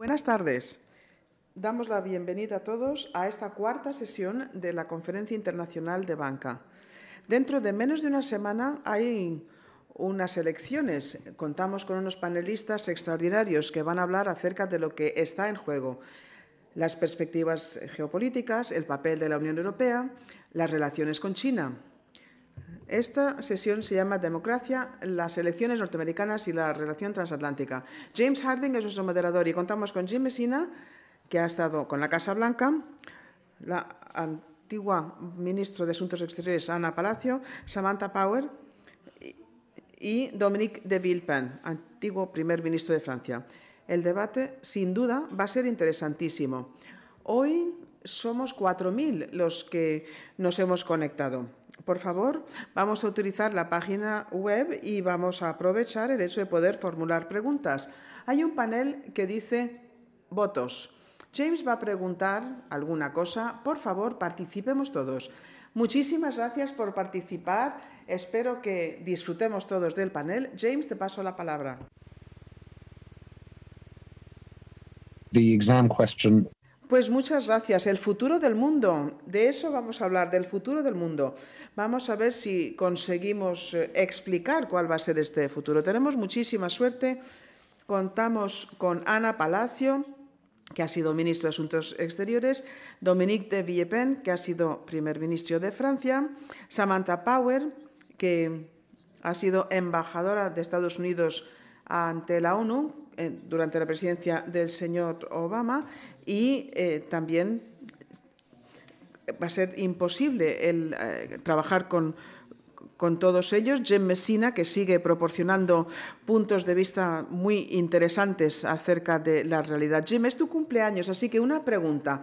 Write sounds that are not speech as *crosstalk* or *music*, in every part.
Buenas tardes. Damos la bienvenida a todos a esta cuarta sesión de la Conferencia Internacional de Banca. Dentro de menos de una semana hay unas elecciones. Contamos con unos panelistas extraordinarios que van a hablar acerca de lo que está en juego, las perspectivas geopolíticas, el papel de la Unión Europea, las relaciones con China. Esta sesión se llama Democracia, las elecciones norteamericanas y la relación transatlántica. James Harding es nuestro moderador y contamos con Jim Messina, que ha estado con la Casa Blanca, la antigua ministra de Asuntos Exteriores, Ana Palacio, Samantha Power y Dominique de Villepin, antiguo primer ministro de Francia. El debate, sin duda, va a ser interesantísimo. Hoy somos 4.000 los que nos hemos conectado por favor, vamos a utilizar la página web y vamos a aprovechar el hecho de poder formular preguntas. Hay un panel que dice votos. James va a preguntar alguna cosa. Por favor, participemos todos. Muchísimas gracias por participar. Espero que disfrutemos todos del panel. James, te paso la palabra. Pues muchas gracias. El futuro del mundo. De eso vamos a hablar, del futuro del mundo. Vamos a ver si conseguimos eh, explicar cuál va a ser este futuro. Tenemos muchísima suerte. Contamos con Ana Palacio, que ha sido ministro de Asuntos Exteriores, Dominique de Villepin, que ha sido primer ministro de Francia, Samantha Power, que ha sido embajadora de Estados Unidos ante la ONU eh, durante la presidencia del señor Obama, y eh, también va a ser imposible el, eh, trabajar con, con todos ellos. Jim Messina, que sigue proporcionando puntos de vista muy interesantes acerca de la realidad. Jim, es tu cumpleaños, así que una pregunta.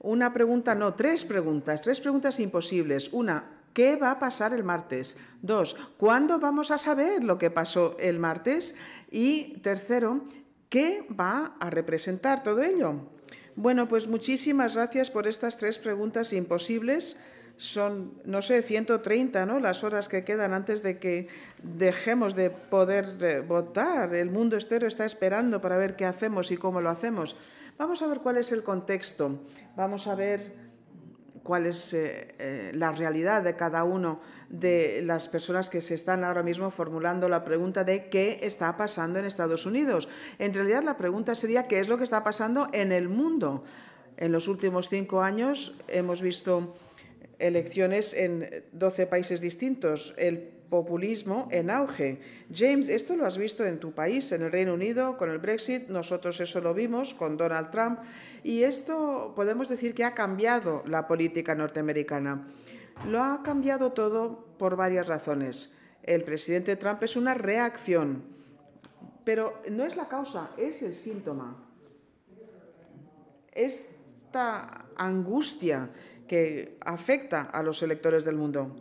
Una pregunta, no, tres preguntas, tres preguntas imposibles. Una, ¿qué va a pasar el martes? Dos, ¿cuándo vamos a saber lo que pasó el martes? Y tercero, ¿qué va a representar todo ello? Bueno, pues muchísimas gracias por estas tres preguntas imposibles. Son, no sé, 130 ¿no? las horas que quedan antes de que dejemos de poder eh, votar. El mundo estero está esperando para ver qué hacemos y cómo lo hacemos. Vamos a ver cuál es el contexto. Vamos a ver cuál es eh, eh, la realidad de cada uno de las personas que se están ahora mismo formulando la pregunta de qué está pasando en Estados Unidos. En realidad la pregunta sería qué es lo que está pasando en el mundo. En los últimos cinco años hemos visto elecciones en 12 países distintos, el populismo en auge. James, esto lo has visto en tu país, en el Reino Unido, con el Brexit, nosotros eso lo vimos con Donald Trump, y esto podemos decir que ha cambiado la política norteamericana. Lo ha cambiado todo por varias razones. El presidente Trump es una reacción, pero no es la causa, es el síntoma. Esta angustia que afecta a los electores del mundo.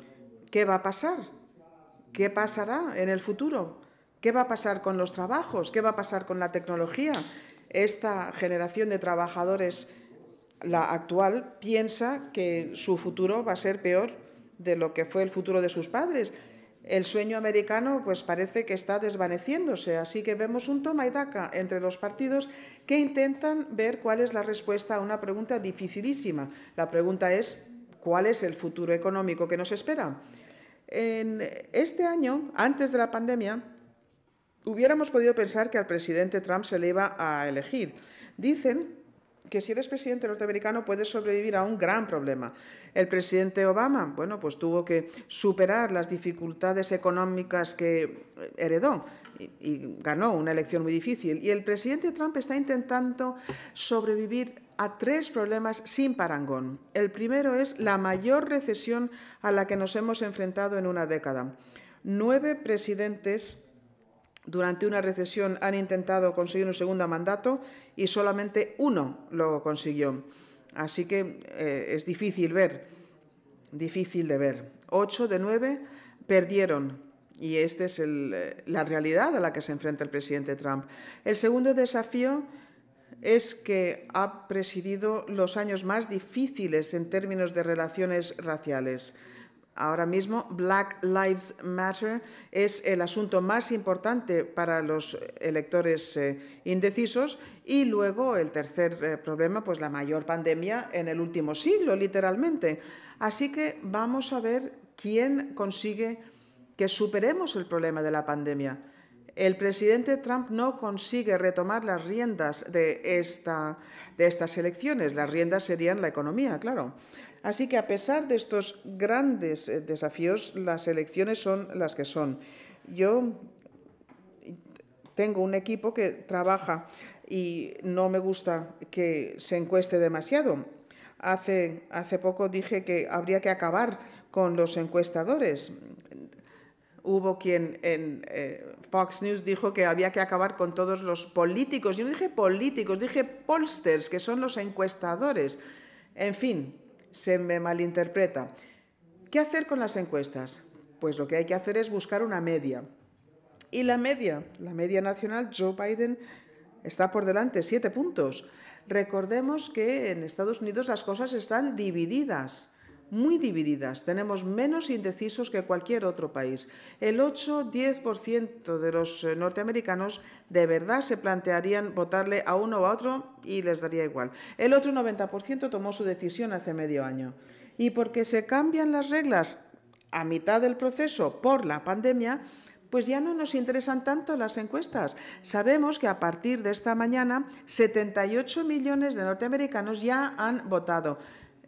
¿Qué va a pasar? ¿Qué pasará en el futuro? ¿Qué va a pasar con los trabajos? ¿Qué va a pasar con la tecnología? Esta generación de trabajadores la actual piensa que su futuro va a ser peor de lo que fue el futuro de sus padres. El sueño americano pues parece que está desvaneciéndose, así que vemos un toma y daca entre los partidos que intentan ver cuál es la respuesta a una pregunta dificilísima. La pregunta es ¿cuál es el futuro económico que nos espera? En este año, antes de la pandemia, hubiéramos podido pensar que al presidente Trump se le iba a elegir. Dicen que si eres presidente norteamericano puedes sobrevivir a un gran problema. El presidente Obama, bueno, pues tuvo que superar las dificultades económicas que eh, heredó y, y ganó una elección muy difícil. Y el presidente Trump está intentando sobrevivir a tres problemas sin parangón. El primero es la mayor recesión a la que nos hemos enfrentado en una década. Nueve presidentes durante una recesión han intentado conseguir un segundo mandato y solamente uno lo consiguió. Así que eh, es difícil ver, difícil de ver. Ocho de nueve perdieron y esta es eh, la realidad a la que se enfrenta el presidente Trump. El segundo desafío es que ha presidido los años más difíciles en términos de relaciones raciales ahora mismo, Black Lives Matter, es el asunto más importante para los eh, electores eh, indecisos. Y luego el tercer eh, problema, pues la mayor pandemia en el último siglo, literalmente. Así que vamos a ver quién consigue que superemos el problema de la pandemia. El presidente Trump no consigue retomar las riendas de, esta, de estas elecciones. Las riendas serían la economía, claro. Así que a pesar de estos grandes eh, desafíos, las elecciones son las que son. Yo tengo un equipo que trabaja y no me gusta que se encueste demasiado. Hace, poco dije que habría que acabar con los encuestadores. Hubo quien en eh, Fox News dijo que había que acabar con todos los políticos. Yo no dije políticos, dije pollsters, que son los encuestadores. En fin, se me malinterpreta. ¿Qué hacer con las encuestas? Pues lo que hay que hacer es buscar una media. Y la media, la media nacional, Joe Biden está por delante, siete puntos. Recordemos que en Estados Unidos las cosas están divididas muy divididas. Tenemos menos indecisos que cualquier otro país. El 8-10% de los eh, norteamericanos de verdad se plantearían votarle a uno o a otro y les daría igual. El otro 90% tomó su decisión hace medio año. Y porque se cambian las reglas a mitad del proceso por la pandemia, pues ya no nos interesan tanto las encuestas. Sabemos que a partir de esta mañana 78 millones de norteamericanos ya han votado.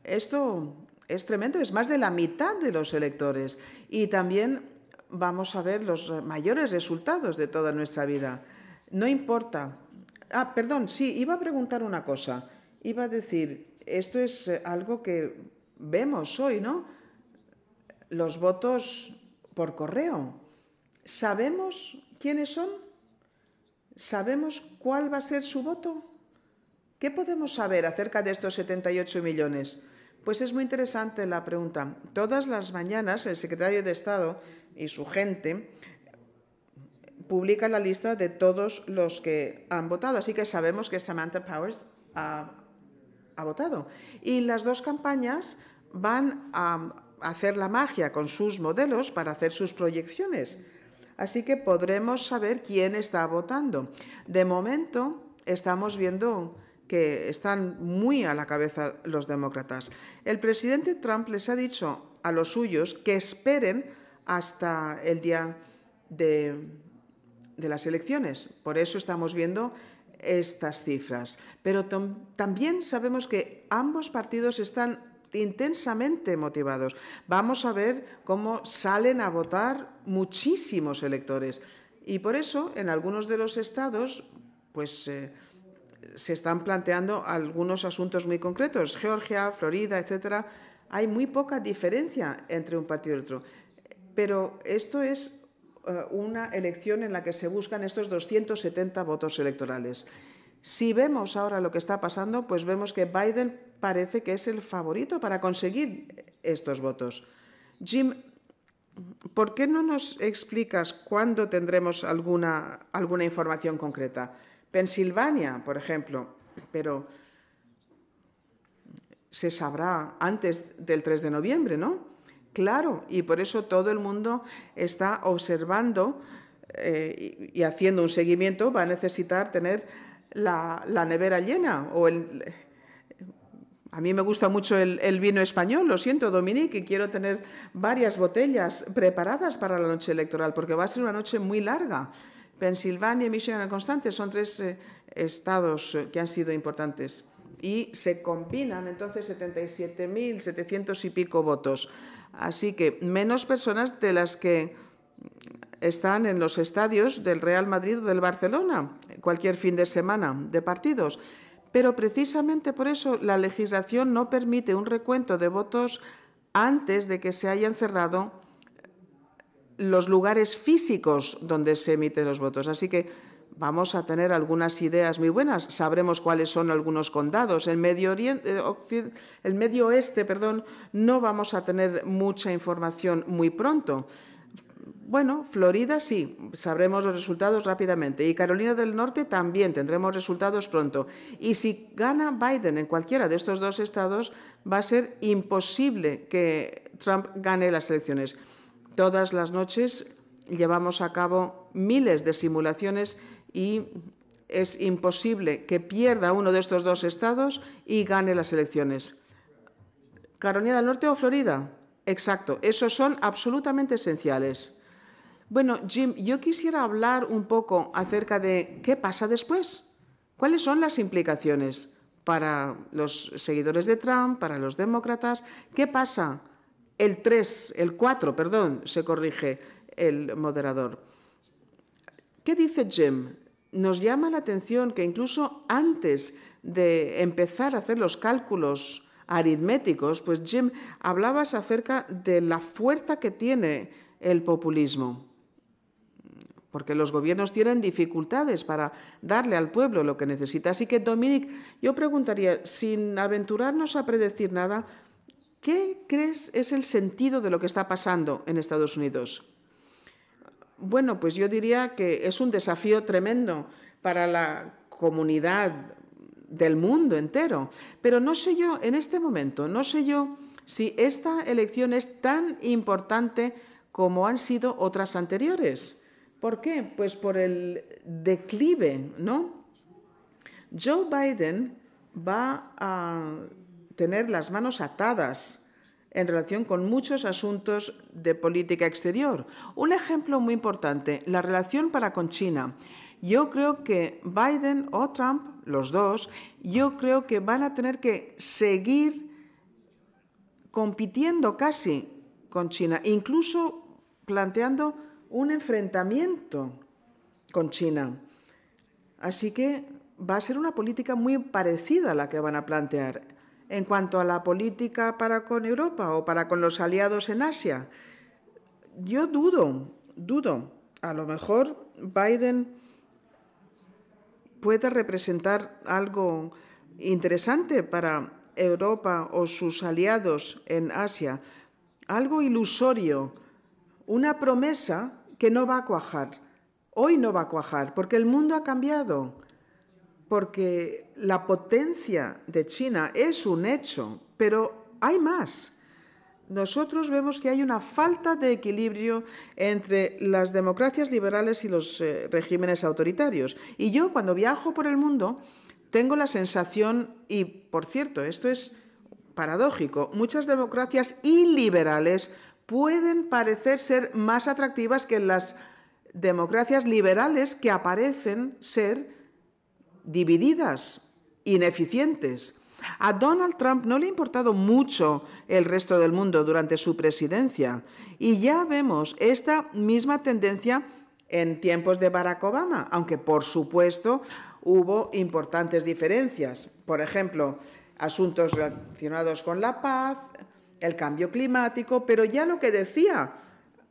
Esto es tremendo, es más de la mitad de los electores. Y también vamos a ver los mayores resultados de toda nuestra vida. No importa. Ah, perdón, sí, iba a preguntar una cosa. Iba a decir, esto es eh, algo que vemos hoy, ¿no? Los votos por correo. ¿Sabemos quiénes son? ¿Sabemos cuál va a ser su voto? ¿Qué podemos saber acerca de estos 78 millones? Pues es muy interesante la pregunta. Todas las mañanas el secretario de Estado y su gente publica la lista de todos los que han votado, así que sabemos que Samantha Powers ha, votado. Y las dos campañas van a hacer la magia con sus modelos para hacer sus proyecciones. Así que podremos saber quién está votando. De momento estamos viendo que están muy a la cabeza los demócratas. El presidente Trump les ha dicho a los suyos que esperen hasta el día de, las elecciones. Por eso estamos viendo estas cifras. Pero también sabemos que ambos partidos están intensamente motivados. Vamos a ver cómo salen a votar muchísimos electores. Y por eso, en algunos de los estados, pues eh, se están planteando algunos asuntos muy concretos, Georgia, Florida, etcétera. Hay muy poca diferencia entre un partido y otro. Pero esto es eh, una elección en la que se buscan estos 270 votos electorales. Si vemos ahora lo que está pasando, pues vemos que Biden parece que es el favorito para conseguir estos votos. Jim, ¿por qué no nos explicas cuándo tendremos alguna, alguna información concreta? Pensilvania, por ejemplo, pero se sabrá antes del 3 de noviembre, ¿no? Claro, y por eso todo el mundo está observando eh, y, haciendo un seguimiento, va a necesitar tener la, nevera llena eh, a mí me gusta mucho el, el, vino español, lo siento Dominique, y quiero tener varias botellas preparadas para la noche electoral, porque va a ser una noche muy larga. Pensilvania, Michigan y Constante son tres eh, estados eh, que han sido importantes y se combinan entonces 77.700 y pico votos. Así que menos personas de las que están en los estadios del Real Madrid o del Barcelona cualquier fin de semana de partidos. Pero precisamente por eso la legislación no permite un recuento de votos antes de que se hayan cerrado los lugares físicos donde se emiten los votos. Así que vamos a tener algunas ideas muy buenas. Sabremos cuáles son algunos condados. El Medio, Oriente, el eh, Medio Oeste perdón, no vamos a tener mucha información muy pronto. Bueno, Florida sí, sabremos los resultados rápidamente. Y Carolina del Norte también tendremos resultados pronto. Y si gana Biden en cualquiera de estos dos estados, va a ser imposible que Trump gane las elecciones. Todas las noches llevamos a cabo miles de simulaciones y es imposible que pierda uno de estos dos estados y gane las elecciones. Carolina del Norte o Florida. Exacto, esos son absolutamente esenciales. Bueno, Jim, yo quisiera hablar un poco acerca de qué pasa después. ¿Cuáles son las implicaciones para los seguidores de Trump, para los demócratas? ¿Qué pasa el 3, el 4, perdón, se corrige el moderador. ¿Qué dice Jim? Nos llama la atención que incluso antes de empezar a hacer los cálculos aritméticos, pues Jim, hablabas acerca de la fuerza que tiene el populismo, porque los gobiernos tienen dificultades para darle al pueblo lo que necesita. Así que, Dominic, yo preguntaría, sin aventurarnos a predecir nada, ¿Qué crees es el sentido de lo que está pasando en Estados Unidos? Bueno, pues yo diría que es un desafío tremendo para la comunidad del mundo entero. Pero no sé yo, en este momento, no sé yo si esta elección es tan importante como han sido otras anteriores. ¿Por qué? Pues por el declive, ¿no? Joe Biden va a tener las manos atadas en relación con muchos asuntos de política exterior. Un ejemplo muy importante, la relación para con China. Yo creo que Biden o Trump, los dos, yo creo que van a tener que seguir compitiendo casi con China, incluso planteando un enfrentamiento con China. Así que va a ser una política muy parecida a la que van a plantear en cuanto a la política para con Europa o para con los aliados en Asia? Yo dudo, dudo. A lo mejor Biden puede representar algo interesante para Europa o sus aliados en Asia, algo ilusorio, una promesa que no va a cuajar. Hoy no va a cuajar porque el mundo ha cambiado porque la potencia de China es un hecho, pero hay más. Nosotros vemos que hay una falta de equilibrio entre las democracias liberales y los eh, regímenes autoritarios. Y yo cuando viajo por el mundo tengo la sensación, y por cierto, esto es paradójico, muchas democracias iliberales pueden parecer ser más atractivas que las democracias liberales que aparecen ser divididas, ineficientes. A Donald Trump no le ha importado mucho el resto del mundo durante su presidencia y ya vemos esta misma tendencia en tiempos de Barack Obama, aunque por supuesto hubo importantes diferencias. Por ejemplo, asuntos relacionados con la paz, el cambio climático, pero ya lo que decía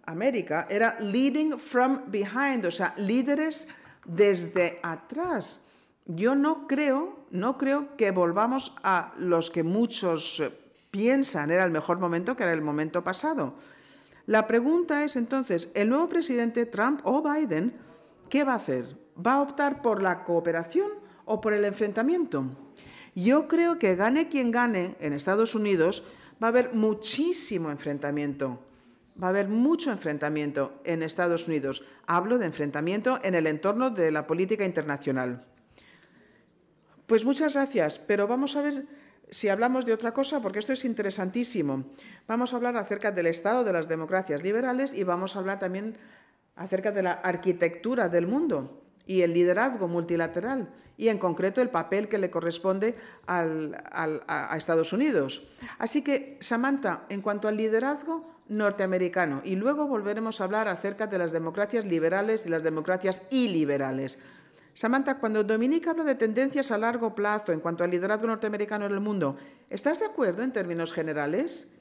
América era leading from behind, o sea, líderes desde atrás yo no creo, no creo que volvamos a los que muchos eh, piensan era el mejor momento, que era el momento pasado. La pregunta es entonces, ¿el nuevo presidente Trump o Biden qué va a hacer? ¿Va a optar por la cooperación o por el enfrentamiento? Yo creo que gane quien gane en Estados Unidos, va a haber muchísimo enfrentamiento. Va a haber mucho enfrentamiento en Estados Unidos. Hablo de enfrentamiento en el entorno de la política internacional. Pues muchas gracias, pero vamos a ver si hablamos de otra cosa, porque esto es interesantísimo. Vamos a hablar acerca del estado de las democracias liberales y vamos a hablar también acerca de la arquitectura del mundo y el liderazgo multilateral y en concreto el papel que le corresponde a Estados Unidos. Así que, Samantha, en cuanto al liderazgo norteamericano, y luego volveremos a hablar acerca de las democracias liberales y las democracias iliberales. Samantha, cuando Dominique habla de tendencias a largo plazo en cuanto al liderazgo norteamericano en el mundo, ¿estás de acuerdo en términos generales?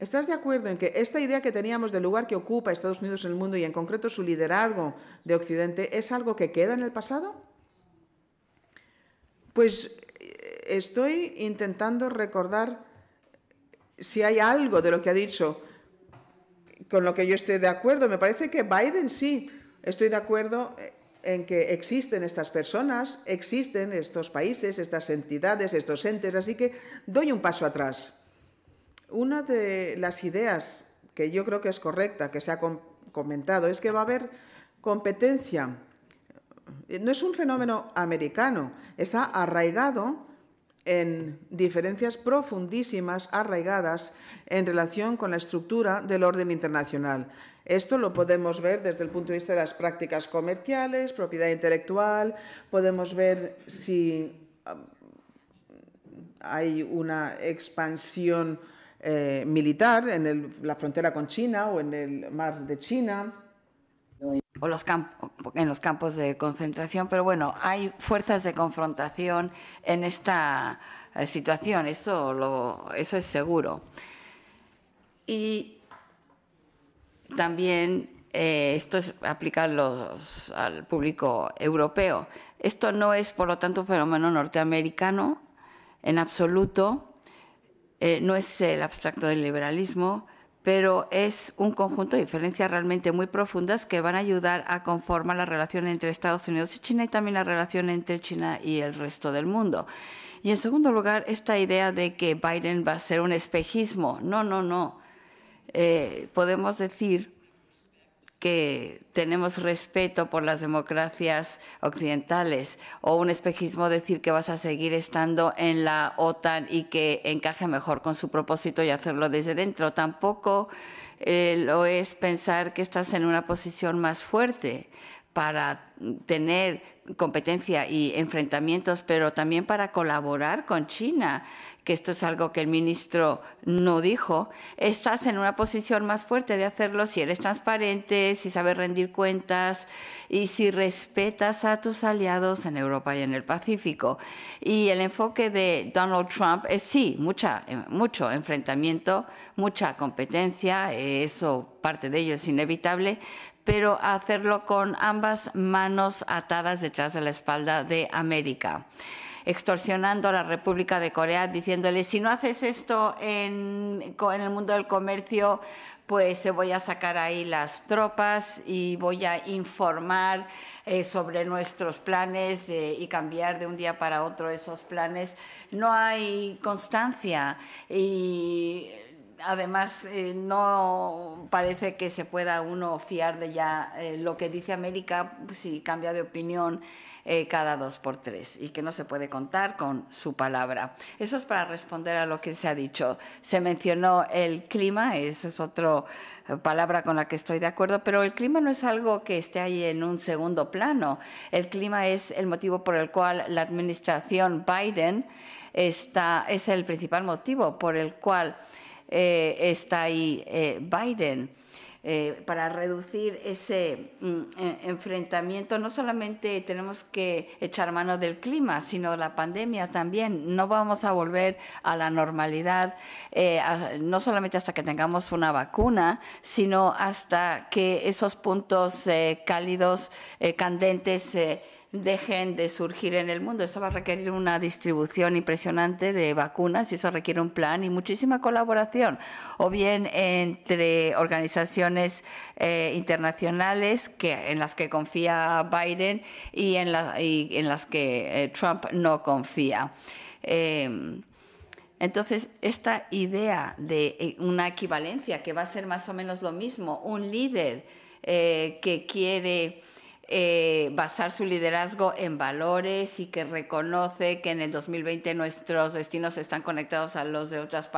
¿Estás de acuerdo en que esta idea que teníamos del lugar que ocupa Estados Unidos en el mundo y en concreto su liderazgo de Occidente es algo que queda en el pasado? Pues eh, estoy intentando recordar si hay algo de lo que ha dicho con lo que yo estoy de acuerdo. Me parece que Biden sí, estoy de acuerdo eh, en que existen estas personas, existen estos países, estas entidades, estos entes, así que doy un paso atrás. Una de las ideas que yo creo que es correcta, que se ha comentado, es que va a haber competencia. No es un fenómeno americano, está arraigado en diferencias profundísimas arraigadas en relación con la estructura del orden internacional. Esto lo podemos ver desde el punto de vista de las prácticas comerciales, propiedad intelectual, podemos ver si um, hay una expansión eh, militar en la frontera con China o en el mar de China. O en los campos de concentración, pero bueno, hay fuerzas de confrontación en esta eh, situación, eso, eso es seguro. Y también eh, esto es aplicarlos al público europeo. Esto no es, por lo tanto, un fenómeno norteamericano en absoluto, eh, no es el abstracto del liberalismo, pero es un conjunto de diferencias realmente muy profundas que van a ayudar a conformar la relación entre Estados Unidos y China y también la relación entre China y el resto del mundo. Y en segundo lugar, esta idea de que Biden va a ser un espejismo. No, no, no. Eh, podemos decir que tenemos respeto por las democracias occidentales o un espejismo decir que vas a seguir estando en la OTAN y que encaje mejor con su propósito y hacerlo desde dentro. Tampoco eh, lo es pensar que estás en una posición más fuerte para tener competencia y enfrentamientos, pero también para colaborar con China que esto es algo que el ministro no dijo, estás en una posición más fuerte de hacerlo si eres transparente, si sabes rendir cuentas y si respetas a tus aliados en Europa y en el Pacífico. Y el enfoque de Donald Trump es sí, mucha, eh, mucho enfrentamiento, mucha competencia, eso parte de ello es inevitable, pero hacerlo con ambas manos atadas detrás de la espalda de América extorsionando a la República de Corea, diciéndole, si no haces esto en, el mundo del comercio, pues se voy a sacar ahí las tropas y voy a informar eh, sobre nuestros planes eh, y cambiar de un día para otro esos planes. No hay constancia y además eh, no parece que se pueda uno fiar de ya lo que dice América pues, si cambia de opinión eh, cada dos por tres y que no se puede contar con su palabra. Eso es para responder a lo que se ha dicho. Se mencionó el clima, eso es otra eh, palabra con la que estoy de acuerdo, pero el clima no es algo que esté ahí en un segundo plano. El clima es el motivo por el cual la administración Biden está, es el principal motivo por el cual eh, está ahí Biden. Eh, para reducir ese mm, e, enfrentamiento, no solamente tenemos que echar mano del clima, sino la pandemia también. No vamos a volver a la normalidad, eh, no solamente hasta que tengamos una vacuna, sino hasta que esos puntos eh, cálidos, candentes, dejen de surgir en el mundo. Eso va a requerir una distribución impresionante de vacunas y eso requiere un plan y muchísima colaboración, o bien entre organizaciones eh, internacionales que, en las que confía Biden y en, en las que eh, Trump no confía. Em, entonces, esta idea de eh, una equivalencia que va a ser más o menos lo mismo, un líder que quiere eh, basar su liderazgo en valores y que reconoce que en el 2020 nuestros destinos están conectados a los de otras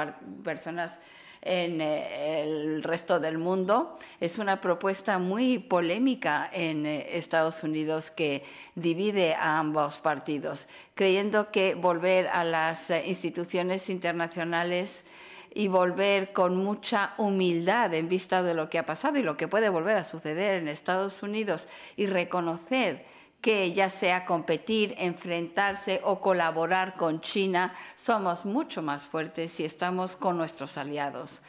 personas en eh, el resto del mundo. Es una propuesta muy polémica en eh, Estados Unidos que divide a ambos partidos, creyendo que volver a las instituciones internacionales y volver con mucha humildad en vista de lo que ha pasado y lo que puede volver a suceder en Estados Unidos y reconocer que ya sea competir, enfrentarse o colaborar con China, somos mucho más fuertes si estamos con nuestros aliados.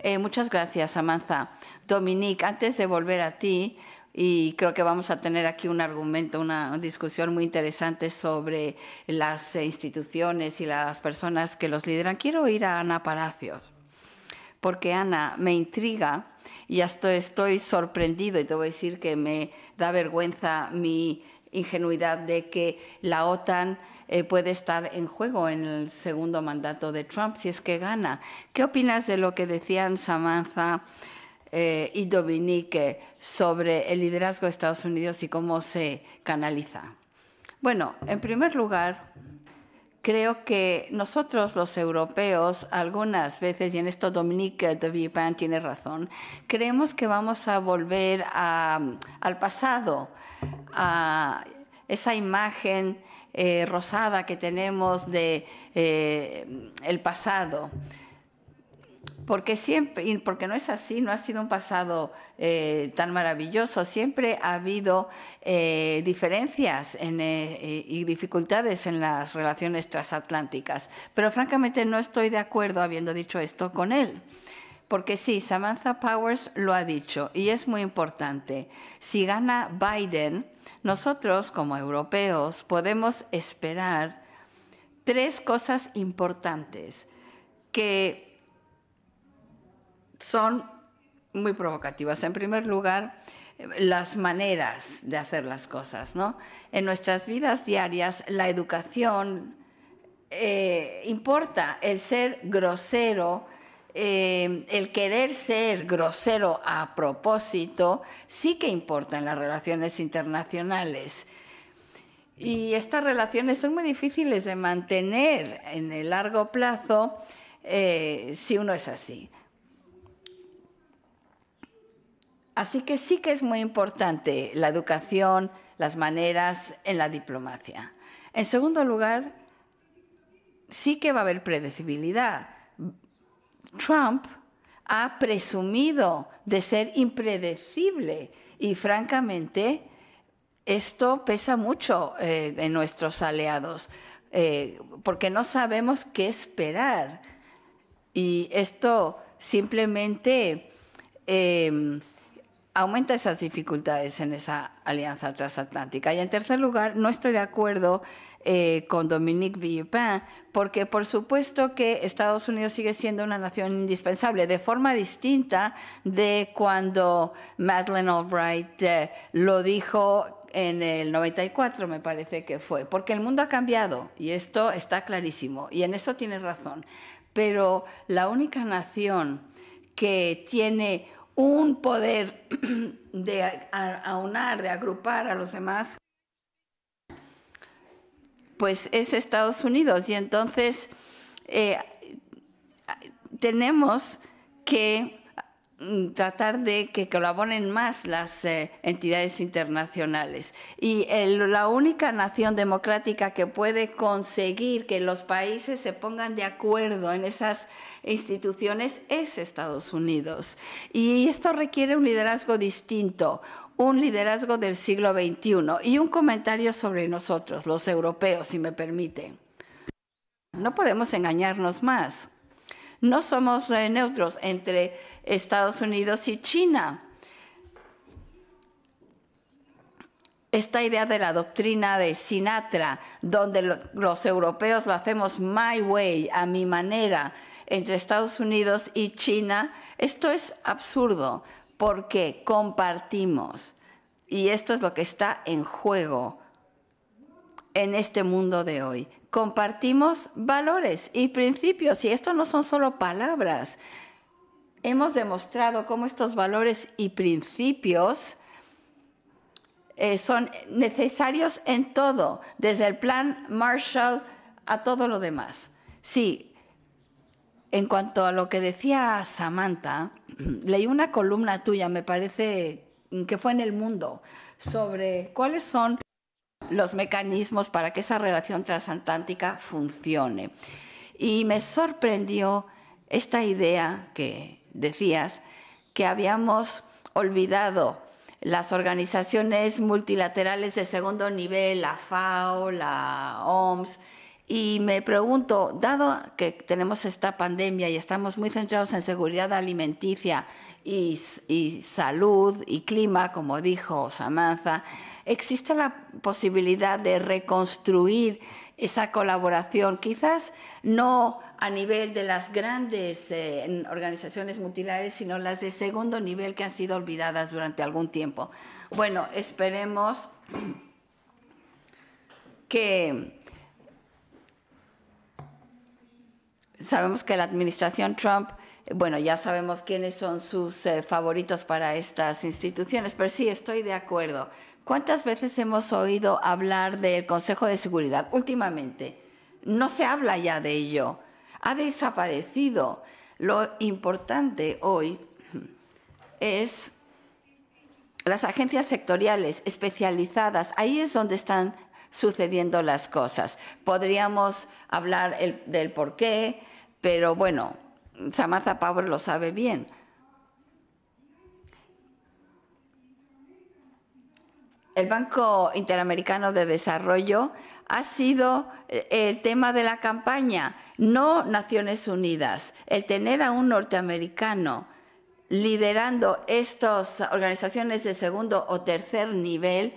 Eh, muchas gracias, Amanza. Dominique, antes de volver a ti, y creo que vamos a tener aquí un argumento, una discusión muy interesante sobre las instituciones y las personas que los lideran. Quiero ir a Ana Palacios, porque Ana me intriga y hasta estoy sorprendido y te voy a decir que me da vergüenza mi ingenuidad de que la OTAN eh, puede estar en juego en el segundo mandato de Trump si es que gana. ¿Qué opinas de lo que decían Samantha? Eh, y Dominique sobre el liderazgo de Estados Unidos y cómo se canaliza. Bueno, en primer lugar, creo que nosotros los europeos algunas veces, y en esto Dominique de Villepin tiene razón, creemos que vamos a volver al pasado, a esa imagen eh, rosada que tenemos de eh, el pasado. Porque siempre, porque no es así, no ha sido un pasado eh, tan maravilloso, siempre ha habido eh, diferencias eh, y dificultades en las relaciones transatlánticas. Pero francamente no estoy de acuerdo, habiendo dicho esto, con él. Porque sí, Samantha Powers lo ha dicho y es muy importante. Si gana Biden, nosotros como europeos podemos esperar tres cosas importantes. Que son muy provocativas. En primer lugar, las maneras de hacer las cosas, ¿no? En nuestras vidas diarias, la educación eh, importa, el ser grosero, eh, el querer ser grosero a propósito, sí que importa en las relaciones internacionales. Y estas relaciones son muy difíciles de mantener en el largo plazo eh, si uno es así. Así que sí que es muy importante la educación, las maneras en la diplomacia. En segundo lugar, sí que va a haber predecibilidad. Trump ha presumido de ser impredecible y francamente esto pesa mucho eh, en nuestros aliados eh, porque no sabemos qué esperar y esto simplemente... Eh, aumenta esas dificultades en esa alianza transatlántica. Y en tercer lugar, no estoy de acuerdo eh, con Dominique Villepin, porque por supuesto que Estados Unidos sigue siendo una nación indispensable, de forma distinta de cuando Madeleine Albright eh, lo dijo en el 94 me parece que fue, porque el mundo ha cambiado y esto está clarísimo y en eso tiene razón. Pero la única nación que tiene un poder *clears throat* de aunar, de agrupar a los demás, pues es Estados Unidos. Y entonces eh, tenemos que Mm, tratar de que colaboren más las eh, entidades internacionales. Y la única nación democrática que puede conseguir que los países se pongan de acuerdo en esas instituciones es Estados Unidos. Y esto requiere un liderazgo distinto, un liderazgo del siglo XXI. Y un comentario sobre nosotros, los europeos, si me permite. No podemos engañarnos más no somos neutros entre Estados Unidos y China. Esta idea de la doctrina de Sinatra, donde los europeos lo hacemos my way, a mi manera, entre Estados Unidos y China, esto es absurdo porque compartimos. Y esto es lo que está en juego en este mundo de hoy. Compartimos valores y principios y esto no son solo palabras. Hemos demostrado cómo estos valores y principios eh, son necesarios en todo, desde el plan Marshall a todo lo demás. Sí, en cuanto a lo que decía Samantha, *clears throat* leí una columna tuya, me parece que fue en El Mundo, sobre cuáles son los mecanismos para que esa relación transatlántica funcione. Y me sorprendió esta idea que decías, que habíamos olvidado las organizaciones multilaterales de segundo nivel, la FAO, la OMS, y me pregunto, dado que tenemos esta pandemia y estamos muy centrados en seguridad alimenticia y, salud y clima, como dijo Samantha, existe la posibilidad de reconstruir esa colaboración, quizás no a nivel de las grandes eh, organizaciones mutilares, sino las de segundo nivel que han sido olvidadas durante algún tiempo. Bueno, esperemos que sabemos que la administración Trump, bueno, ya sabemos quiénes son sus eh, favoritos para estas instituciones, pero sí estoy de acuerdo. ¿Cuántas veces hemos oído hablar del Consejo de Seguridad últimamente? No se habla ya de ello. Ha desaparecido. Lo importante hoy es las agencias sectoriales especializadas. Ahí es donde están sucediendo las cosas. Podríamos hablar del porqué, pero bueno, Samaza Power lo sabe bien. el Banco Interamericano de Desarrollo ha sido eh, el tema de la campaña, no Naciones Unidas. El tener a un norteamericano liderando estas organizaciones de segundo o tercer nivel,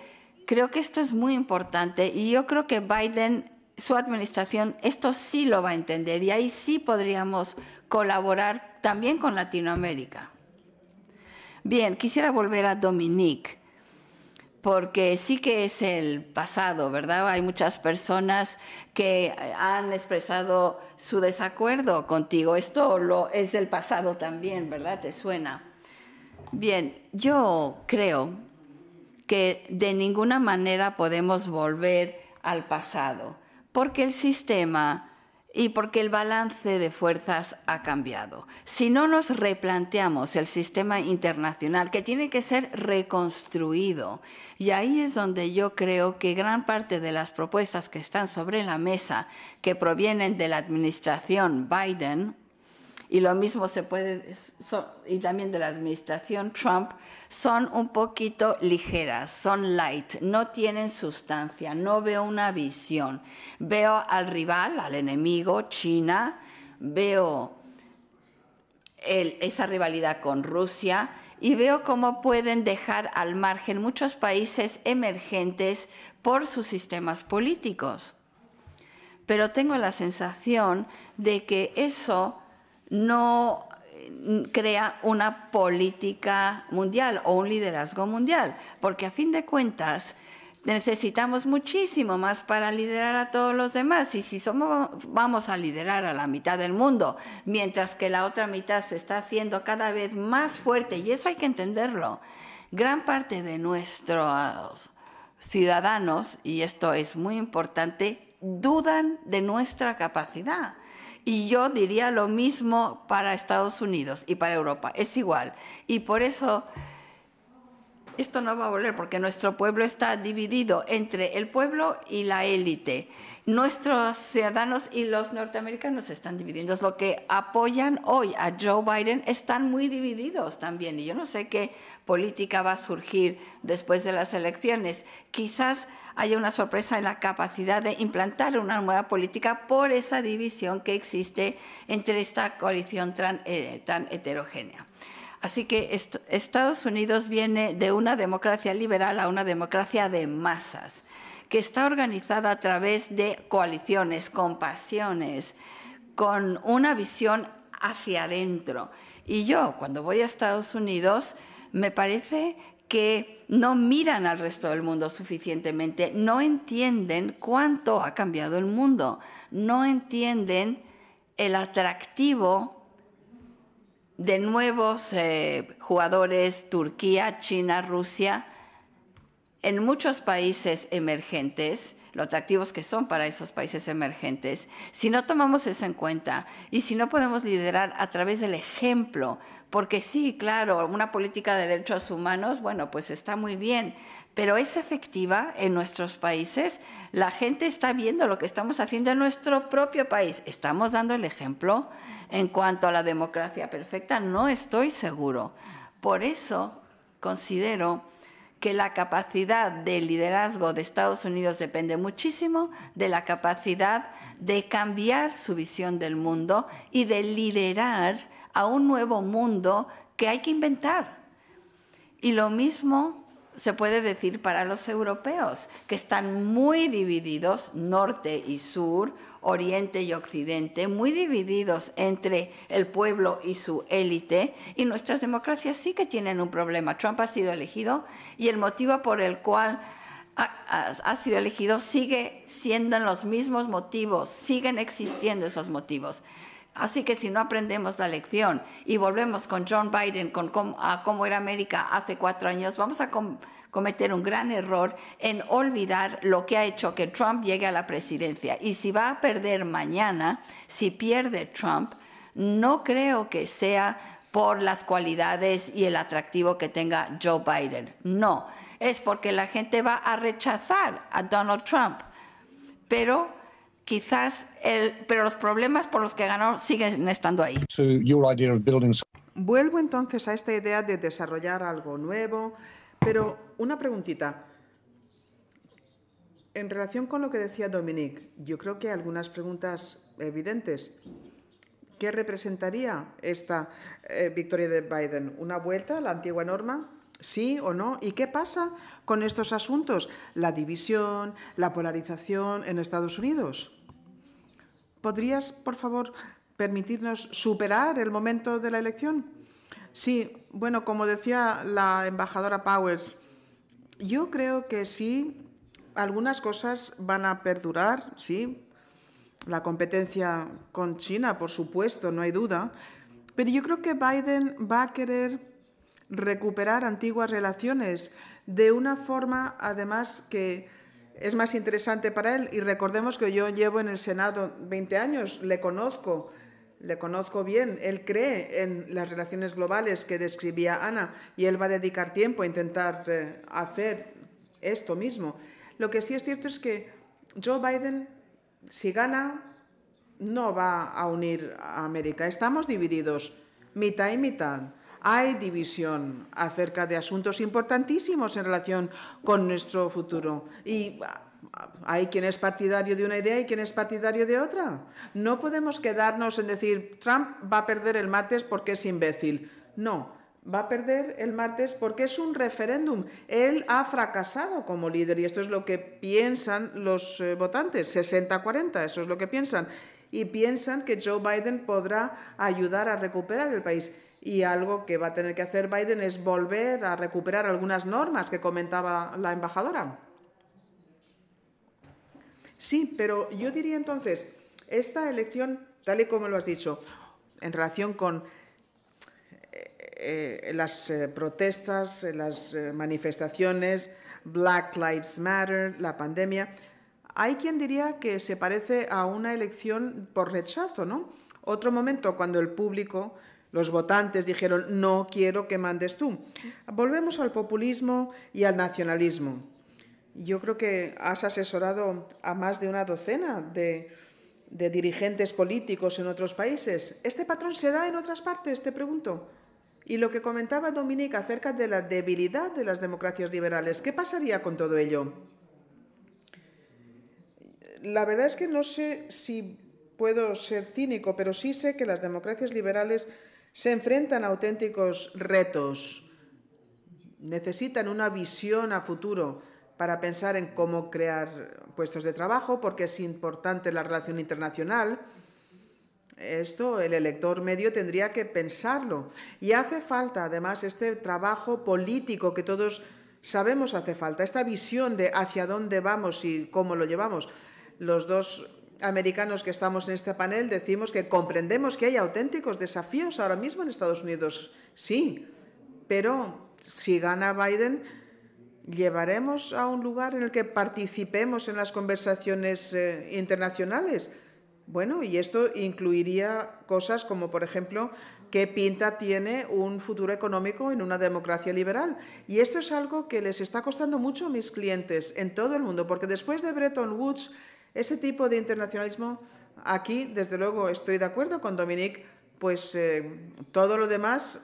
creo que esto es muy importante y yo creo que Biden, su administración, esto sí lo va a entender y ahí sí podríamos colaborar también con Latinoamérica. Bien, quisiera volver a Dominique porque sí que es el pasado, ¿verdad? Hay muchas personas que han expresado su desacuerdo contigo. Esto lo, es del pasado también, ¿verdad? ¿Te suena? Bien, yo creo que de ninguna manera podemos volver al pasado, porque el sistema y porque el balance de fuerzas ha cambiado. Si no nos replanteamos el sistema internacional, que tiene que ser reconstruido, y ahí es donde yo creo que gran parte de las propuestas que están sobre la mesa, que provienen de la administración Biden, y lo mismo se puede, y también de la administración Trump, son un poquito ligeras, son light, no tienen sustancia, no veo una visión. Veo al rival, al enemigo, China, veo esa rivalidad con Rusia y veo cómo pueden dejar al margen muchos países emergentes por sus sistemas políticos. Pero tengo la sensación de que eso no eh, crea una política mundial o un liderazgo mundial, porque a fin de cuentas necesitamos muchísimo más para liderar a todos los demás y si somos vamos a liderar a la mitad del mundo, mientras que la otra mitad se está haciendo cada vez más fuerte y eso hay que entenderlo. Gran parte de nuestros ciudadanos, y esto es muy importante, dudan de nuestra capacidad y yo diría lo mismo para Estados Unidos y para Europa, es igual. Y por eso esto no va a volver, porque nuestro pueblo está dividido entre el pueblo y la élite. Nuestros ciudadanos y los norteamericanos están divididos. lo que apoyan hoy a Joe Biden están muy divididos también. Y yo no sé qué política va a surgir después de las elecciones. Quizás hay una sorpresa en la capacidad de implantar una nueva política por esa división que existe entre esta coalición eh, tan, heterogénea. Así que Estados Unidos viene de una democracia liberal a una democracia de masas, que está organizada a través de coaliciones, con pasiones, con una visión hacia adentro. Y yo, cuando voy a Estados Unidos, me parece que no miran al resto del mundo suficientemente, no entienden cuánto ha cambiado el mundo, no entienden el atractivo de nuevos eh, jugadores, Turquía, China, Rusia, en muchos países emergentes los atractivos que son para esos países emergentes, si no tomamos eso en cuenta y si no podemos liderar a través del ejemplo, porque sí, claro, una política de derechos humanos, bueno, pues está muy bien, pero es efectiva en nuestros países. La gente está viendo lo que estamos haciendo en nuestro propio país. ¿Estamos dando el ejemplo en cuanto a la democracia perfecta? No estoy seguro. Por eso considero que la capacidad de liderazgo de Estados Unidos depende muchísimo de la capacidad de cambiar su visión del mundo y de liderar a un nuevo mundo que hay que inventar. Y lo mismo se puede decir para los europeos, que están muy divididos, norte y sur, oriente y occidente, muy divididos entre el pueblo y su élite, y nuestras democracias sí que tienen un problema. Trump ha sido elegido y el motivo por el cual ha, sido elegido sigue siendo los mismos motivos, siguen existiendo esos motivos. Así que si no aprendemos la lección y volvemos con John Biden con a cómo era América hace cuatro años, vamos a cometer un gran error en olvidar lo que ha hecho que Trump llegue a la presidencia. Y si va a perder mañana, si pierde Trump, no creo que sea por las cualidades y el atractivo que tenga Joe Biden. No, es porque la gente va a rechazar a Donald Trump. Pero quizás, el, pero los problemas por los que ganó siguen estando ahí. Vuelvo entonces a esta idea de desarrollar algo nuevo, pero una preguntita. En relación con lo que decía Dominique, yo creo que algunas preguntas evidentes. ¿Qué representaría esta eh, victoria de Biden? ¿Una vuelta a la antigua norma? ¿Sí o no? ¿Y qué pasa con estos asuntos? La división, la polarización en Estados Unidos. ¿Podrías, por favor, permitirnos superar el momento de la elección? Sí, bueno, como decía la embajadora Powers, yo creo que sí, algunas cosas van a perdurar, sí. La competencia con China, por supuesto, no hay duda. Pero yo creo que Biden va a querer recuperar antiguas relaciones de una forma, además, que es más interesante para él. Y recordemos que yo llevo en el Senado 20 años, le conozco, le conozco bien. Él cree en las relaciones globales que describía Ana y él va a dedicar tiempo a intentar eh, hacer esto mismo. Lo que sí es cierto es que Joe Biden, si gana, no va a unir a América. Estamos divididos, mitad y mitad hay división acerca de asuntos importantísimos en relación con nuestro futuro. Y ah, ah, hay quien es partidario de una idea y quien es partidario de otra. No podemos quedarnos en decir Trump va a perder el martes porque es imbécil. No, va a perder el martes porque es un referéndum. Él ha fracasado como líder y esto es lo que piensan los eh, votantes. 60-40, eso es lo que piensan y piensan que Joe Biden podrá ayudar a recuperar el país. Y algo que va a tener que hacer Biden es volver a recuperar algunas normas que comentaba la embajadora. Sí, pero yo diría entonces, esta elección, tal y como lo has dicho, en relación con eh, eh, las eh, protestas, las manifestaciones, Black Lives Matter, la pandemia, hay quien diría que se parece a una elección por rechazo, ¿no? Otro momento cuando el público, los votantes dijeron, no quiero que mandes tú. Volvemos al populismo y al nacionalismo. Yo creo que has asesorado a más de una docena de, dirigentes políticos en otros países. ¿Este patrón se da en otras partes? Te pregunto. Y lo que comentaba Dominique acerca de la debilidad de las democracias liberales, ¿qué pasaría con todo ello? la verdad es que no sé si puedo ser cínico, pero sí sé que las democracias liberales se enfrentan a auténticos retos, necesitan una visión a futuro para pensar en cómo crear puestos de trabajo, porque es importante la relación internacional. Esto el elector medio tendría que pensarlo. Y hace falta, además, este trabajo político que todos sabemos hace falta, esta visión de hacia dónde vamos y cómo lo llevamos los dos americanos que estamos en este panel decimos que comprendemos que hay auténticos desafíos ahora mismo en Estados Unidos. Sí, pero si gana Biden, llevaremos a un lugar en el que participemos en las conversaciones eh, internacionales. Bueno, y esto incluiría cosas como, por ejemplo, qué pinta tiene un futuro económico en una democracia liberal. Y esto es algo que les está costando mucho a mis clientes en todo el mundo, porque después de Bretton Woods ese tipo de internacionalismo, aquí, desde luego, estoy de acuerdo con Dominique, pues eh, todo lo demás,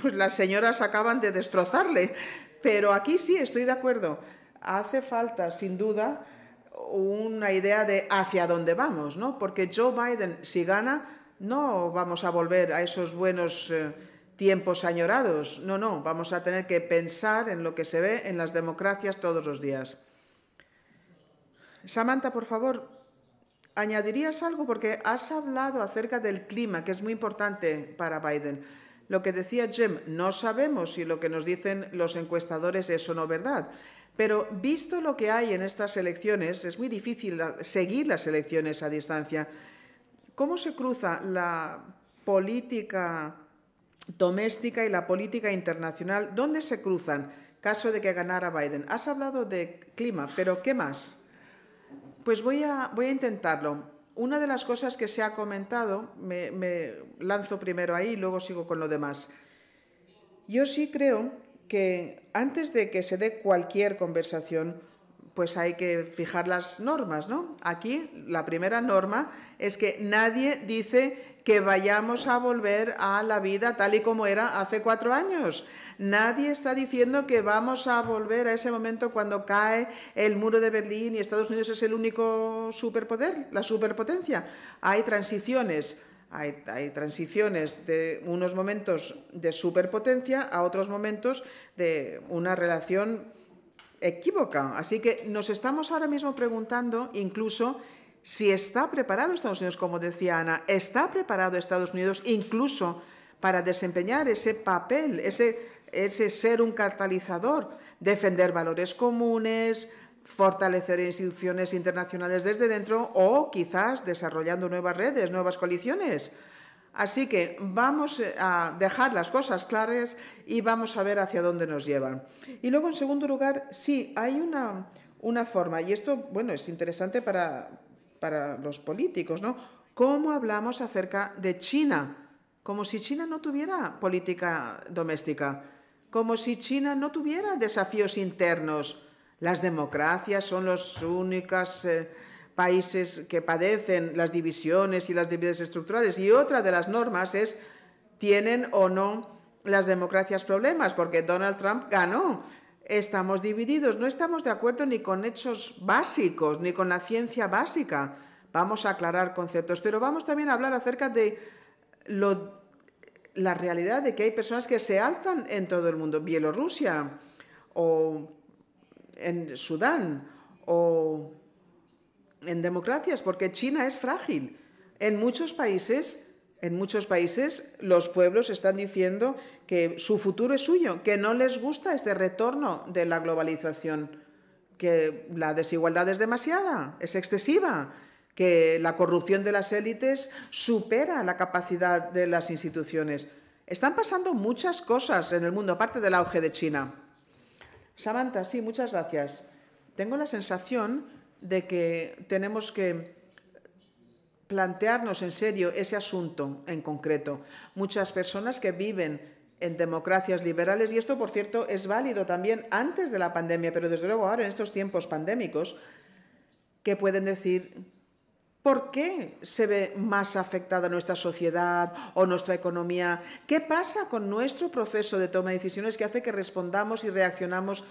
pues las señoras acaban de destrozarle. Pero aquí sí estoy de acuerdo. Hace falta, sin duda, una idea de hacia dónde vamos, ¿no? Porque Joe Biden, si gana, no vamos a volver a esos buenos eh, tiempos añorados. No, no, vamos a tener que pensar en lo que se ve en las democracias todos los días. Samantha, por favor, ¿añadirías algo? Porque has hablado acerca del clima, que es muy importante para Biden. Lo que decía Jim, no sabemos si lo que nos dicen los encuestadores es o no verdad. Pero visto lo que hay en estas elecciones, es muy difícil seguir las elecciones a distancia. ¿Cómo se cruza la política doméstica y la política internacional? ¿Dónde se cruzan? Caso de que ganara Biden. Has hablado de clima, pero ¿qué más? Pues voy a, voy a intentarlo. Una de las cosas que se ha comentado, me, lanzo primero ahí y luego sigo con lo demás. Yo sí creo que antes de que se dé cualquier conversación, pues hay que fijar las normas, ¿no? Aquí la primera norma es que nadie dice que vayamos a volver a la vida tal y como era hace cuatro años. Nadie está diciendo que vamos a volver a ese momento cuando cae el muro de Berlín y Estados Unidos es el único superpoder, la superpotencia. Hay transiciones. Hay, transiciones de unos momentos de superpotencia a otros momentos de una relación equívoca. Así que nos estamos ahora mismo preguntando incluso si está preparado Estados Unidos, como decía Ana, está preparado Estados Unidos incluso para desempeñar ese papel, ese ese ser un catalizador, defender valores comunes, fortalecer instituciones internacionales desde dentro o quizás desarrollando nuevas redes, nuevas coaliciones. Así que vamos eh, a dejar las cosas claras y vamos a ver hacia dónde nos llevan. Y luego, en segundo lugar, sí, hay una, forma, y esto, bueno, es interesante para, para los políticos, ¿no? ¿Cómo hablamos acerca de China? Como si China no tuviera política doméstica como si China no tuviera desafíos internos. Las democracias son los únicos eh, países que padecen las divisiones y las divisiones estructurales. Y otra de las normas es, ¿tienen o no las democracias problemas? Porque Donald Trump ganó. Estamos divididos, no estamos de acuerdo ni con hechos básicos, ni con la ciencia básica. Vamos a aclarar conceptos, pero vamos también a hablar acerca de lo la realidad de que hay personas que se alzan en todo el mundo, Bielorrusia o en Sudán o en democracias, porque China es frágil. En muchos países, en muchos países los pueblos están diciendo que su futuro es suyo, que no les gusta este retorno de la globalización, que la desigualdad es demasiada, es excesiva, que la corrupción de las élites supera la capacidad de las instituciones. Están pasando muchas cosas en el mundo, aparte del auge de China. Samantha, sí, muchas gracias. Tengo la sensación de que tenemos que plantearnos en serio ese asunto en concreto. Muchas personas que viven en democracias liberales, y esto, por cierto, es válido también antes de la pandemia, pero desde luego ahora, en estos tiempos pandémicos, que pueden decir ¿Por qué se ve más afectada nuestra sociedad o nuestra economía? ¿Qué pasa con nuestro proceso de toma de decisiones que hace que respondamos y reaccionamos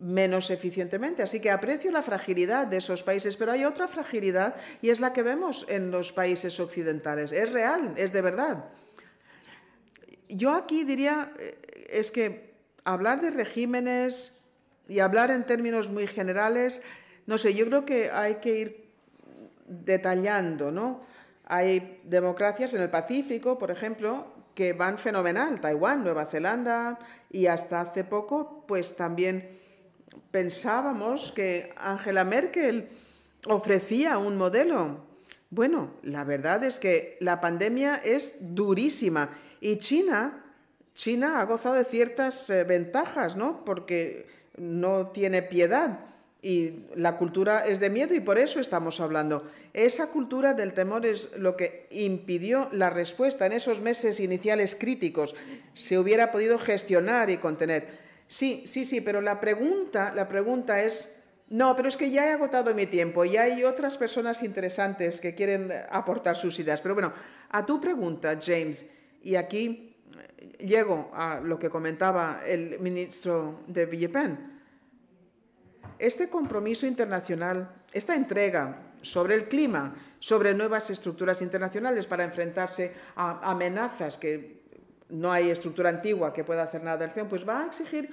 menos eficientemente? Así que aprecio la fragilidad de esos países, pero hay otra fragilidad y es la que vemos en los países occidentales. Es real, es de verdad. Yo aquí diría, eh, es que hablar de regímenes y hablar en términos muy generales, no sé, yo creo que hay que ir detallando, ¿no? Hay democracias en el Pacífico, por ejemplo, que van fenomenal, Taiwán, Nueva Zelanda, y hasta hace poco, pues también pensábamos que Angela Merkel ofrecía un modelo. Bueno, la verdad es que la pandemia es durísima y China, China ha gozado de ciertas eh, ventajas, ¿no? Porque no tiene piedad y la cultura es de miedo y por eso estamos hablando. Esa cultura del temor es lo que impidió la respuesta en esos meses iniciales críticos. Se hubiera podido gestionar y contener. Sí, sí, sí, pero la pregunta, la pregunta es, no, pero es que ya he agotado mi tiempo y hay otras personas interesantes que quieren aportar sus ideas. Pero bueno, a tu pregunta, James, y aquí eh, llego a lo que comentaba el ministro de Villepin. Este compromiso internacional, esta entrega sobre el clima, sobre nuevas estructuras internacionales para enfrentarse a amenazas que no hay estructura antigua que pueda hacer nada al acción, pues va a exigir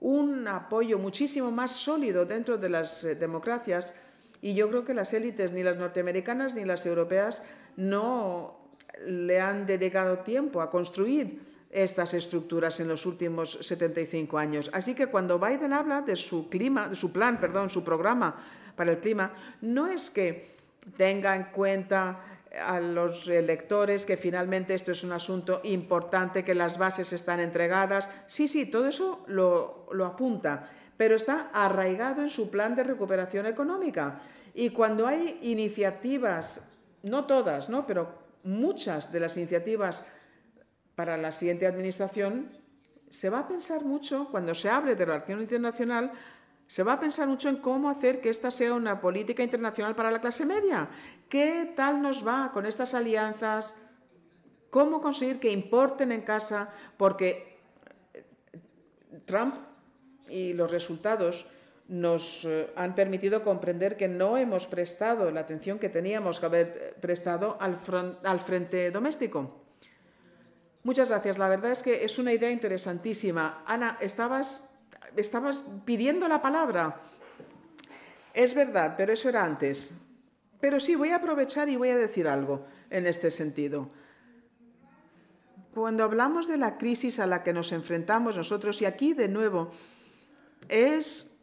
un apoyo muchísimo más sólido dentro de las eh, democracias y yo creo que las élites, ni las norteamericanas ni las europeas, no le han dedicado tiempo a construir estas estructuras en los últimos 75 años. Así que cuando Biden habla de su clima, de su plan, perdón, su programa para el clima no es que tenga en cuenta a los electores que finalmente esto es un asunto importante, que las bases están entregadas. Sí, sí, todo eso lo, apunta, pero está arraigado en su plan de recuperación económica. Y cuando hay iniciativas, no todas, pero muchas de las iniciativas para la siguiente administración, se va a pensar mucho cuando se hable de relación internacional se va a pensar mucho en cómo hacer que esta sea una política internacional para la clase media. ¿Qué tal nos va con estas alianzas? ¿Cómo conseguir que importen en casa? Porque eh, Trump y los resultados nos eh, han permitido comprender que no hemos prestado la atención que teníamos que haber eh, prestado al, frente doméstico. Muchas gracias. La verdad es que es una idea interesantísima. Ana, estabas estabas pidiendo la palabra. Es verdad, pero eso era antes. Pero sí, voy a aprovechar y voy a decir algo en este sentido. Cuando hablamos de la crisis a la que nos enfrentamos nosotros, y aquí de nuevo es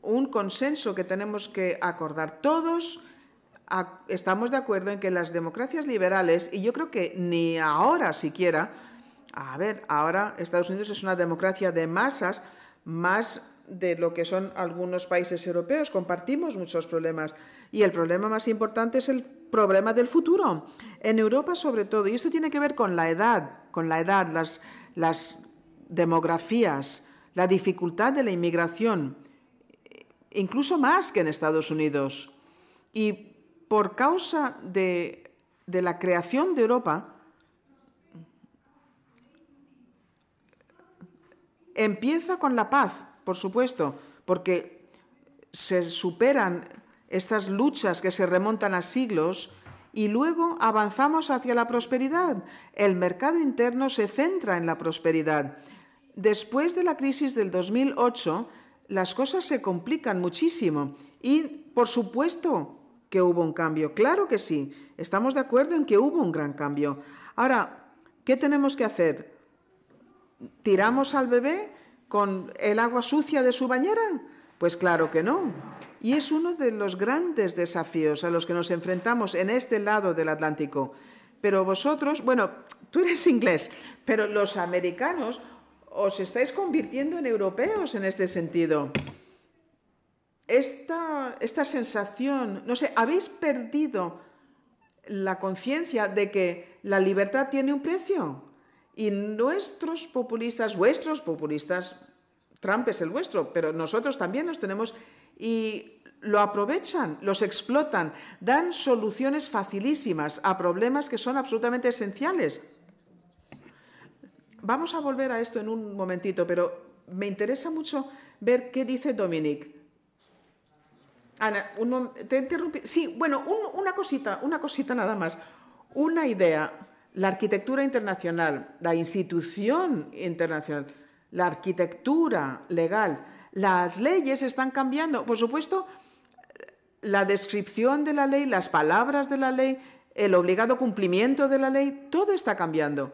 un consenso que tenemos que acordar todos, estamos de acuerdo en que las democracias liberales, y yo creo que ni ahora siquiera, a ver, ahora Estados Unidos es una democracia de masas, más de lo que son algunos países europeos. Compartimos muchos problemas y el problema más importante es el problema del futuro, en Europa sobre todo. Y esto tiene que ver con la edad, con la edad, las, demografías, la dificultad de la inmigración, incluso más que en Estados Unidos. Y por causa de la creación de Europa, Empieza con la paz, por supuesto, porque se superan estas luchas que se remontan a siglos y luego avanzamos hacia la prosperidad. El mercado interno se centra en la prosperidad. Después de la crisis del 2008, las cosas se complican muchísimo y, por supuesto, que hubo un cambio. Claro que sí, estamos de acuerdo en que hubo un gran cambio. Ahora, ¿qué tenemos que hacer? ¿Tiramos al bebé con el agua sucia de su bañera? Pues claro que no. Y es uno de los grandes desafíos a los que nos enfrentamos en este lado del Atlántico. Pero vosotros, bueno, tú eres inglés, pero los americanos os estáis convirtiendo en europeos en este sentido. Esta, esta sensación, no sé, habéis perdido la conciencia de que la libertad tiene un precio. Y nuestros populistas, vuestros populistas, Trump es el vuestro, pero nosotros también los tenemos y lo aprovechan, los explotan, dan soluciones facilísimas a problemas que son absolutamente esenciales. Vamos a volver a esto en un momentito, pero me interesa mucho ver qué dice Dominique. Ana, un, te interrumpí. Sí, bueno, una cosita, una cosita nada más. Una idea la arquitectura internacional, la institución internacional, la arquitectura legal, las leyes están cambiando. Por supuesto, la descripción de la ley, las palabras de la ley, el obligado cumplimiento de la ley, todo está cambiando.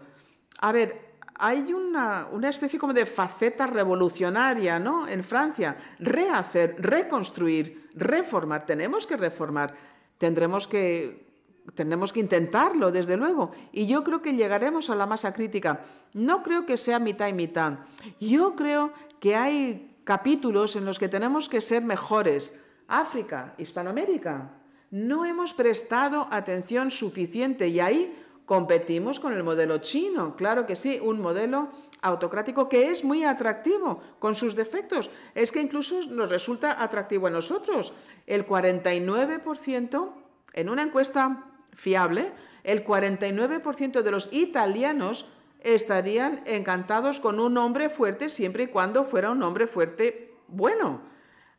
A ver, hay una, especie como de faceta revolucionaria, ¿no? En Francia, rehacer, reconstruir, reformar. Tenemos que reformar. Tendremos que tenemos que intentarlo, desde luego. Y yo creo que llegaremos a la masa crítica. No creo que sea mitad y mitad. Yo creo que hay capítulos en los que tenemos que ser mejores. África, Hispanoamérica. No hemos prestado atención suficiente y ahí competimos con el modelo chino. Claro que sí, un modelo autocrático que es muy atractivo con sus defectos. Es que incluso nos resulta atractivo a nosotros. El 49% en una encuesta fiable, el 49% de los italianos estarían encantados con un hombre fuerte siempre y cuando fuera un hombre fuerte bueno.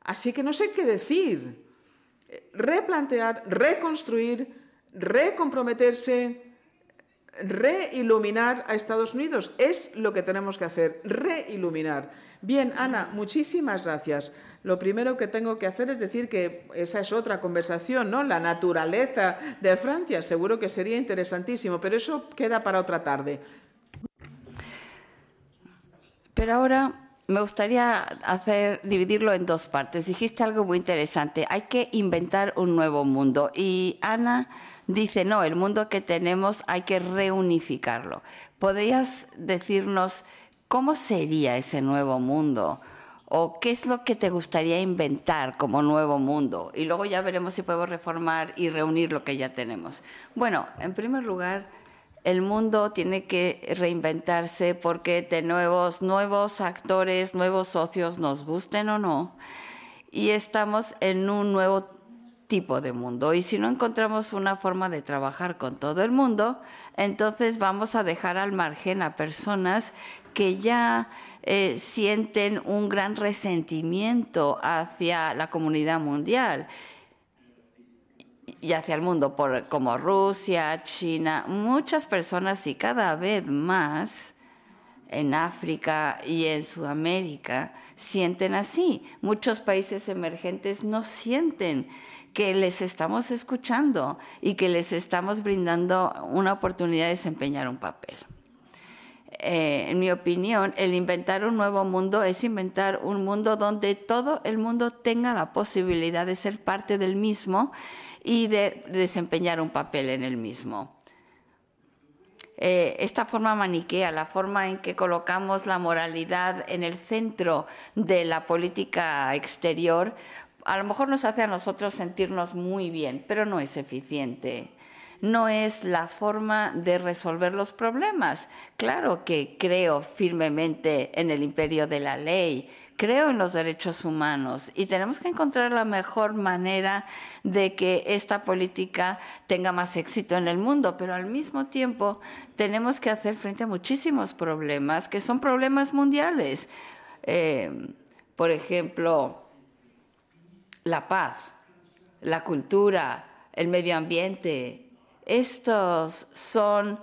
Así que no sé qué decir. Replantear, reconstruir, recomprometerse, reiluminar a Estados Unidos. Es lo que tenemos que hacer, reiluminar. Bien, Ana, muchísimas gracias lo primero que tengo que hacer es decir que esa es otra conversación, ¿no? La naturaleza de Francia, seguro que sería interesantísimo, pero eso queda para otra tarde. Pero ahora me gustaría hacer dividirlo en dos partes. Dijiste algo muy interesante, hay que inventar un nuevo mundo y Ana dice, "No, el mundo que tenemos hay que reunificarlo." ¿Podrías decirnos cómo sería ese nuevo mundo? o qué es lo que te gustaría inventar como nuevo mundo y luego ya veremos si podemos reformar y reunir lo que ya tenemos. Bueno, en primer lugar, el mundo tiene que reinventarse porque de nuevos, nuevos actores, nuevos socios, nos gusten o no, y estamos en un nuevo tipo de mundo. Y si no encontramos una forma de trabajar con todo el mundo, entonces vamos a dejar al margen a personas que ya eh, sienten un gran resentimiento hacia la comunidad mundial y hacia el mundo, por, como Rusia, China, muchas personas y cada vez más en África y en Sudamérica sienten así. Muchos países emergentes no sienten que les estamos escuchando y que les estamos brindando una oportunidad de desempeñar un papel. Eh, en mi opinión, el inventar un nuevo mundo es inventar un mundo donde todo el mundo tenga la posibilidad de ser parte del mismo y de desempeñar un papel en el mismo. Eh, esta forma maniquea, la forma en que colocamos la moralidad en el centro de la política exterior, a lo mejor nos hace a nosotros sentirnos muy bien, pero no es eficiente. No es la forma de resolver los problemas. Claro que creo firmemente en el imperio de la ley, creo en los derechos humanos y tenemos que encontrar la mejor manera de que esta política tenga más éxito en el mundo, pero al mismo tiempo tenemos que hacer frente a muchísimos problemas que son problemas mundiales. Eh, por ejemplo, la paz, la cultura, el medio ambiente. Estos son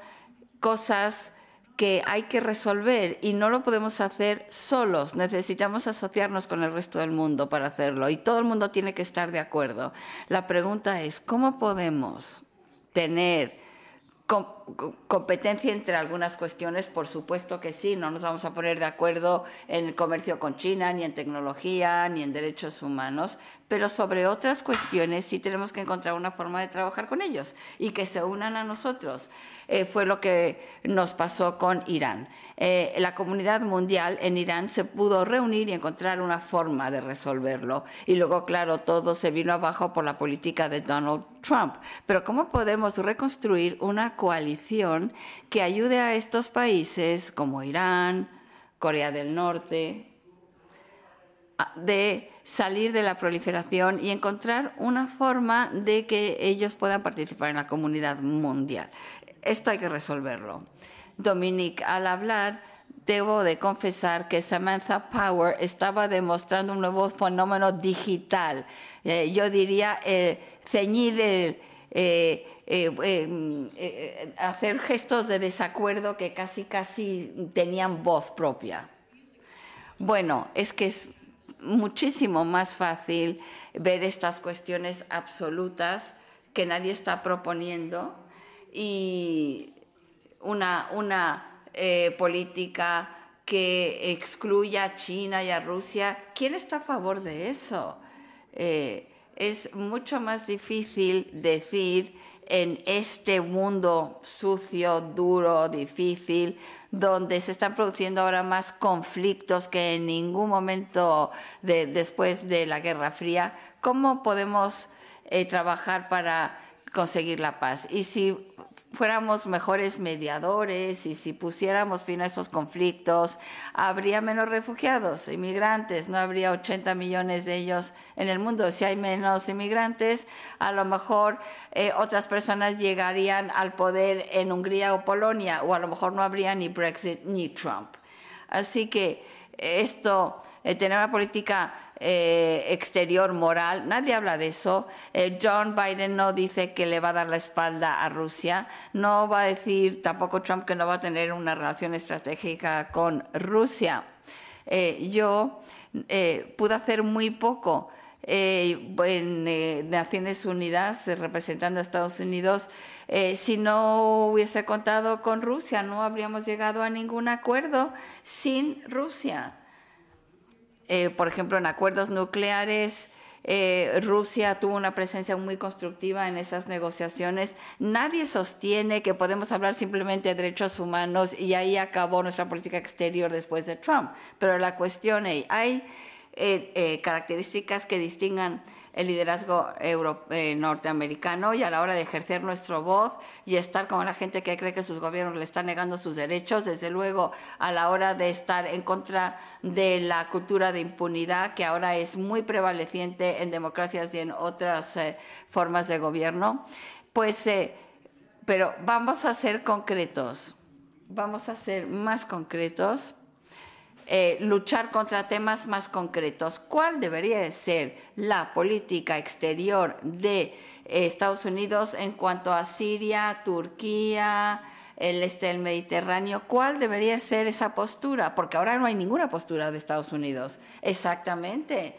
cosas que hay que resolver y no lo podemos hacer solos. Necesitamos asociarnos con el resto del mundo para hacerlo y todo el mundo tiene que estar de acuerdo. La pregunta es, ¿cómo podemos tener competencia entre algunas cuestiones, por supuesto que sí, no nos vamos a poner de acuerdo en el comercio con China, ni en tecnología, ni en derechos humanos, pero sobre otras cuestiones sí tenemos que encontrar una forma de trabajar con ellos y que se unan a nosotros. Eh, fue lo que nos pasó con Irán. Eh, la comunidad mundial en Irán se pudo reunir y encontrar una forma de resolverlo. Y luego, claro, todo se vino abajo por la política de Donald Trump. Pero ¿cómo podemos reconstruir una coalición? que ayude a estos países como Irán, Corea del Norte, de salir de la proliferación y encontrar una forma de que ellos puedan participar en la comunidad mundial. Esto hay que resolverlo. Dominique, al hablar, debo de confesar que Samantha Power estaba demostrando un nuevo fenómeno digital. Eh, yo diría eh, ceñir el eh, eh, eh, mm, hacer gestos de desacuerdo que casi, casi tenían voz propia. Bueno, es que es muchísimo más fácil ver estas cuestiones absolutas que nadie está proponiendo y una, una política que excluya a China y a Rusia. ¿Quién está a favor de eso? es mucho más difícil decir en este mundo sucio, duro, difícil, donde se están produciendo ahora más conflictos que en ningún momento después de la Guerra Fría, ¿cómo podemos eh, trabajar para conseguir la paz? Y si fuéramos mejores mediadores y si pusiéramos fin a esos conflictos, habría menos refugiados, inmigrantes, no habría 80 millones de ellos en el mundo. Si hay menos inmigrantes, a lo mejor eh, otras personas llegarían al poder en Hungría o Polonia, o a lo mejor no habría ni Brexit ni Trump. Así que esto, eh, tener una política eh, exterior moral, nadie habla de eso. Eh, John Biden no dice que le va a dar la espalda a Rusia, no va a decir tampoco Trump que no va a tener una relación estratégica con Rusia. yo pude hacer muy poco. en Naciones Unidas, representando a Estados Unidos, eh, si no hubiese contado con Rusia, no habríamos llegado a ningún acuerdo sin Rusia. Eh, por ejemplo, en acuerdos nucleares, eh, Rusia tuvo una presencia muy constructiva en esas negociaciones. Nadie sostiene que podemos hablar simplemente de derechos humanos y ahí acabó nuestra política exterior después de Trump. Pero la cuestión es, hay características que distingan el liderazgo eh, norteamericano y a la hora de ejercer nuestro voz y estar con la gente que cree que sus gobiernos le están negando sus derechos, desde luego a la hora de estar en contra de la cultura de impunidad que ahora es muy prevaleciente en democracias y en otras eh, formas de gobierno, pues, eh, pero vamos a ser concretos, vamos a ser más concretos. Eh, luchar contra temas más concretos. ¿Cuál debería ser la política exterior de eh, Estados Unidos en cuanto a Siria, Turquía, el este Mediterráneo? ¿Cuál debería ser esa postura? Porque ahora no hay ninguna postura de Estados Unidos. Exactamente.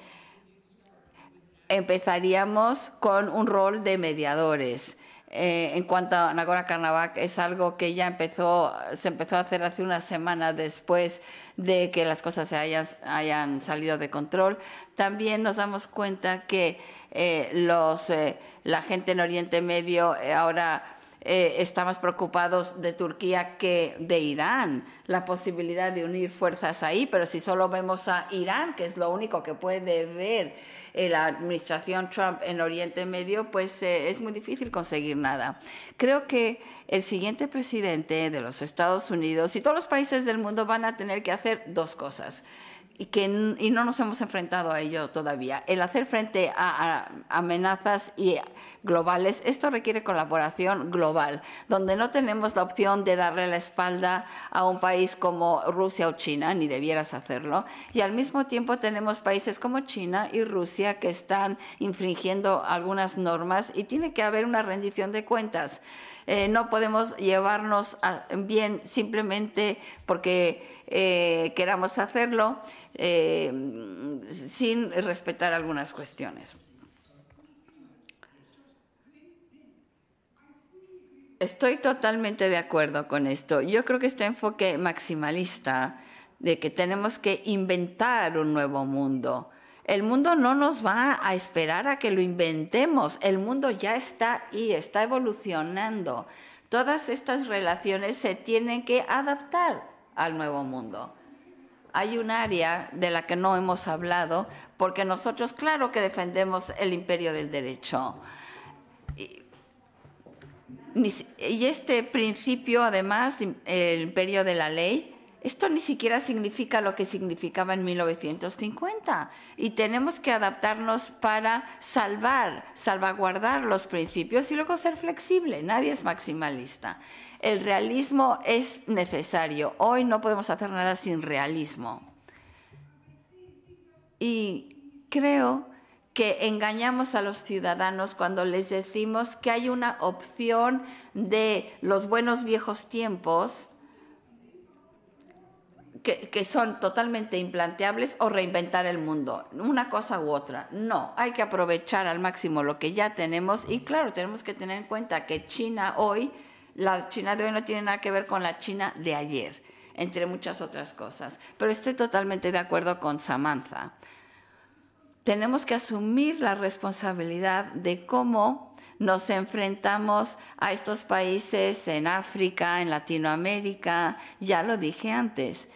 Empezaríamos con un rol de mediadores eh, en cuanto a Nagora Carnaval, es algo que ya empezó, se empezó a hacer hace una semana después de que las cosas se hayan, salido de control. También nos damos cuenta que eh, eh, la gente en Oriente Medio ahora eh, estamos preocupados de Turquía que de Irán, la posibilidad de unir fuerzas ahí, pero si solo vemos a Irán, que es lo único que puede ver eh, la administración Trump en Oriente Medio, pues eh, es muy difícil conseguir nada. Creo que el siguiente presidente de los Estados Unidos y todos los países del mundo van a tener que hacer dos cosas y que y no nos hemos enfrentado a ello todavía. El hacer frente a, amenazas globales, esto requiere colaboración global, donde no tenemos la opción de darle la espalda a un país como Rusia o China, ni debieras hacerlo, y al mismo tiempo tenemos países como China y Rusia que están infringiendo algunas normas y tiene que haber una rendición de cuentas. Eh, no podemos llevarnos bien simplemente porque eh, queramos hacerlo eh, sin respetar algunas cuestiones. Estoy totalmente de acuerdo con esto. Yo creo que este enfoque maximalista de que tenemos que inventar un nuevo mundo, el mundo no nos va a esperar a que lo inventemos. El mundo ya está y está evolucionando. Todas estas relaciones se tienen que adaptar al nuevo mundo. Hay un área de la que no hemos hablado porque nosotros claro que defendemos el imperio del derecho. Y, y este principio, además, el imperio de la ley, esto ni siquiera significa lo que significaba en 1950 y tenemos que adaptarnos para salvar, salvaguardar los principios y luego ser flexible. Nadie es maximalista. El realismo es necesario. Hoy no podemos hacer nada sin realismo. Y creo que engañamos a los ciudadanos cuando les decimos que hay una opción de los buenos viejos tiempos que, son totalmente implanteables o reinventar el mundo, una cosa u otra. No, hay que aprovechar al máximo lo que ya tenemos y claro, tenemos que tener en cuenta que China hoy, la China de hoy no tiene nada que ver con la China de ayer, entre muchas otras cosas. Pero estoy totalmente de acuerdo con Samantha. Tenemos que asumir la responsabilidad de cómo nos enfrentamos a estos países en África, en Latinoamérica, ya lo dije antes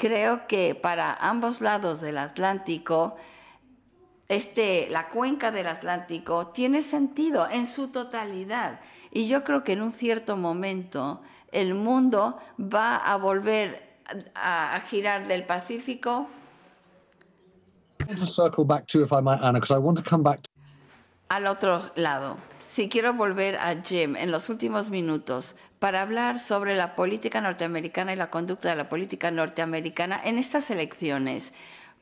creo que para ambos lados del Atlántico, este, la cuenca del Atlántico tiene sentido en su totalidad. Y yo creo que en un cierto momento el mundo va a volver a, girar del Pacífico. Al otro lado. Si quiero volver a Jim en los últimos minutos para hablar sobre la política norteamericana y la conducta de la política norteamericana en estas elecciones,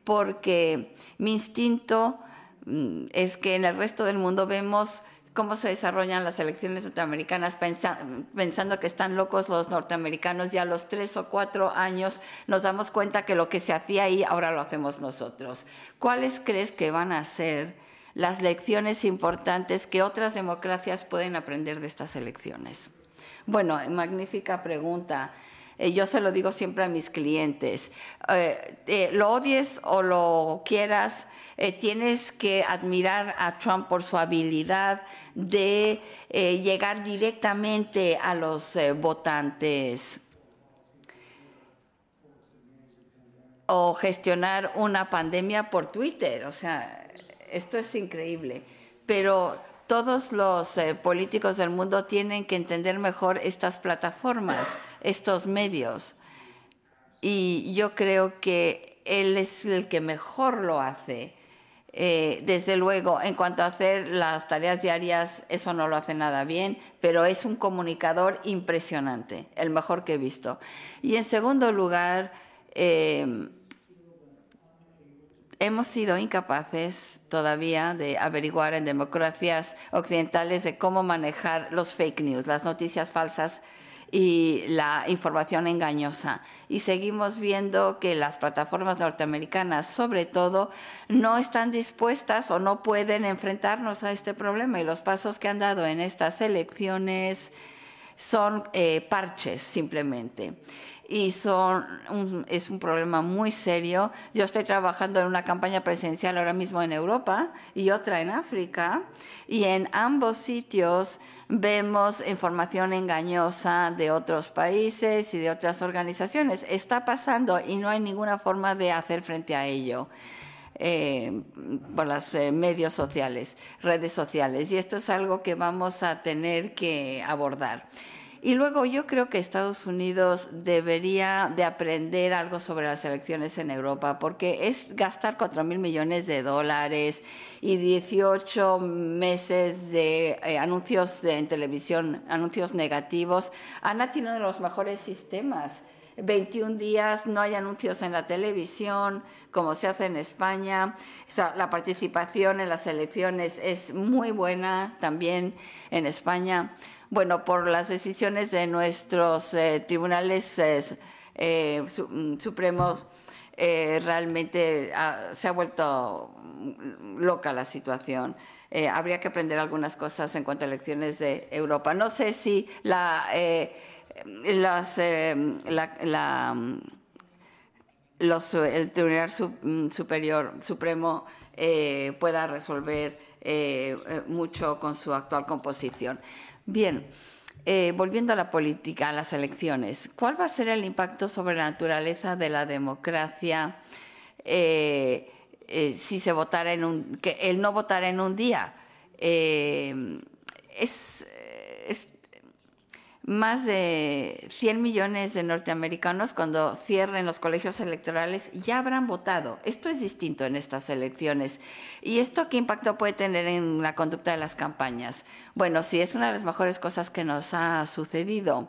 porque mi instinto mm, es que en el resto del mundo vemos cómo se desarrollan las elecciones norteamericanas, pensando que están locos los norteamericanos, y a los tres o cuatro años nos damos cuenta que lo que se hacía ahí ahora lo hacemos nosotros. ¿Cuáles crees que van a ser las lecciones importantes que otras democracias pueden aprender de estas elecciones? Bueno, magnífica pregunta. Eh, yo se lo digo siempre a mis clientes, eh, eh, lo odies o lo quieras, tienes que admirar a Trump por su habilidad de llegar directamente a los votantes o gestionar una pandemia por Twitter. O sea, esto es increíble. Pero todos los eh, políticos del mundo tienen que entender mejor estas plataformas, estos medios. Y yo creo que él es el que mejor lo hace. Eh, desde luego, en cuanto a hacer las tareas diarias, eso no lo hace nada bien, pero es un comunicador impresionante, el mejor que he visto. Y en segundo lugar, eh, hemos sido incapaces todavía de averiguar en democracias occidentales de cómo manejar los fake news, las noticias falsas y la información engañosa. Y seguimos viendo que las plataformas norteamericanas, sobre todo, no están dispuestas o no pueden enfrentarnos a este problema. Y los pasos que han dado en estas elecciones son eh, parches simplemente y son es un problema muy serio. Yo estoy trabajando en una campaña presencial ahora mismo en Europa y otra en África y en ambos sitios vemos información engañosa de otros países y de otras organizaciones. Está pasando y no hay ninguna forma de hacer frente a ello. Eh, por las eh, medios sociales, redes sociales. Y esto es algo que vamos a tener que abordar. Y luego yo creo que Estados Unidos debería de aprender algo sobre las elecciones en Europa, porque es gastar 4 mil millones de dólares y 18 meses de eh, anuncios en televisión, anuncios negativos. Ana tiene uno de los mejores sistemas 21 días, no hay anuncios en la televisión, como se hace en España. la participación en las elecciones es muy buena también en España. Bueno, por las decisiones de nuestros eh, tribunales eh, eh, mm, supremos, realmente ah, se ha vuelto mm, loca la situación. habría que aprender algunas cosas en cuanto a elecciones de Europa. No sé si la, eh, el Tribunal Superior Supremo eh, pueda resolver eh, mucho con su actual composición. Bien, volviendo a la política, a las elecciones, ¿cuál va a ser el impacto sobre la naturaleza de la democracia si se votara en un, que el no votar en un día? es más de 100 millones de norteamericanos cuando cierren los colegios electorales ya habrán votado. Esto es distinto en estas elecciones. ¿Y esto qué impacto puede tener en la conducta de las campañas? Bueno, sí, es una de las mejores cosas que nos ha sucedido.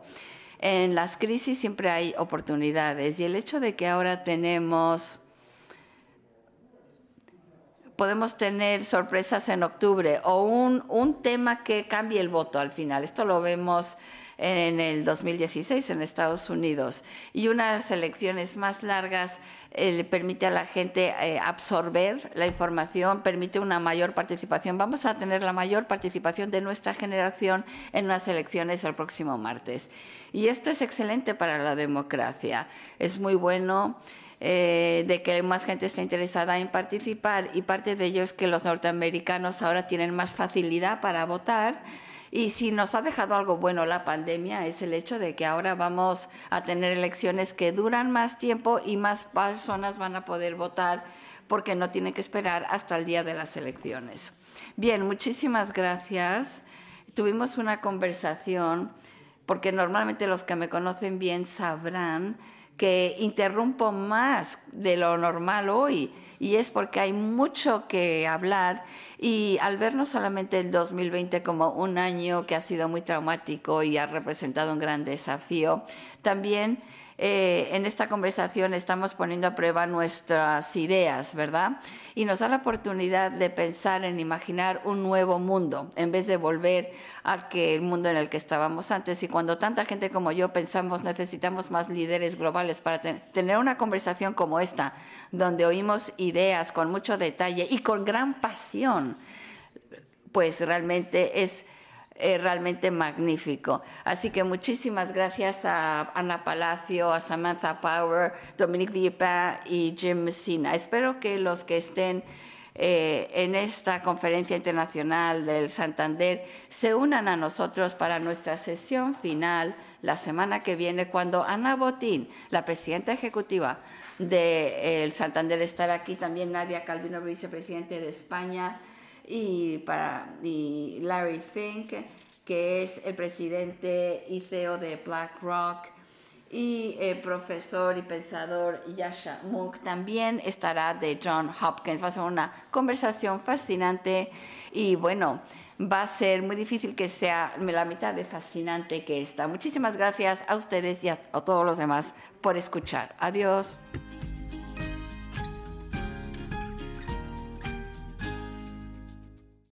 En las crisis siempre hay oportunidades y el hecho de que ahora tenemos podemos tener sorpresas en octubre o un, un tema que cambie el voto al final. Esto lo vemos en el 2016 en Estados Unidos. Y unas elecciones más largas eh, le permite a la gente eh, absorber la información, permite una mayor participación. Vamos a tener la mayor participación de nuestra generación en las elecciones el próximo martes. Y esto es excelente para la democracia. Es muy bueno. Eh, de que más gente esté interesada en participar y parte de ello es que los norteamericanos ahora tienen más facilidad para votar y si nos ha dejado algo bueno la pandemia es el hecho de que ahora vamos a tener elecciones que duran más tiempo y más personas van a poder votar porque no tienen que esperar hasta el día de las elecciones. Bien, muchísimas gracias. Tuvimos una conversación porque normalmente los que me conocen bien sabrán que interrumpo más de lo normal hoy y es porque hay mucho que hablar y al ver no solamente el 2020 como un año que ha sido muy traumático y ha representado un gran desafío, también eh, en esta conversación estamos poniendo a prueba nuestras ideas, ¿verdad? Y nos da la oportunidad de pensar en imaginar un nuevo mundo, en vez de volver al que el mundo en el que estábamos antes. Y cuando tanta gente como yo pensamos necesitamos más líderes globales para tener una conversación como esta, donde oímos ideas con mucho detalle y con gran pasión, pues realmente es eh, realmente magnífico. Así que muchísimas gracias a Ana Palacio, a Samantha Power, Dominique Villepin y Jim Messina. Espero que los que estén eh, en esta conferencia internacional del Santander se unan a nosotros para nuestra sesión final la semana que viene, cuando Ana Botín, la presidenta ejecutiva del eh, Santander, estará aquí, también Nadia Calvino, vicepresidente de España, y, para, y Larry Fink, que es el presidente y CEO de BlackRock, y el profesor y pensador Yasha Mook también estará de John Hopkins. Va a ser una conversación fascinante y bueno, va a ser muy difícil que sea la mitad de fascinante que está. Muchísimas gracias a ustedes y a todos los demás por escuchar. Adiós.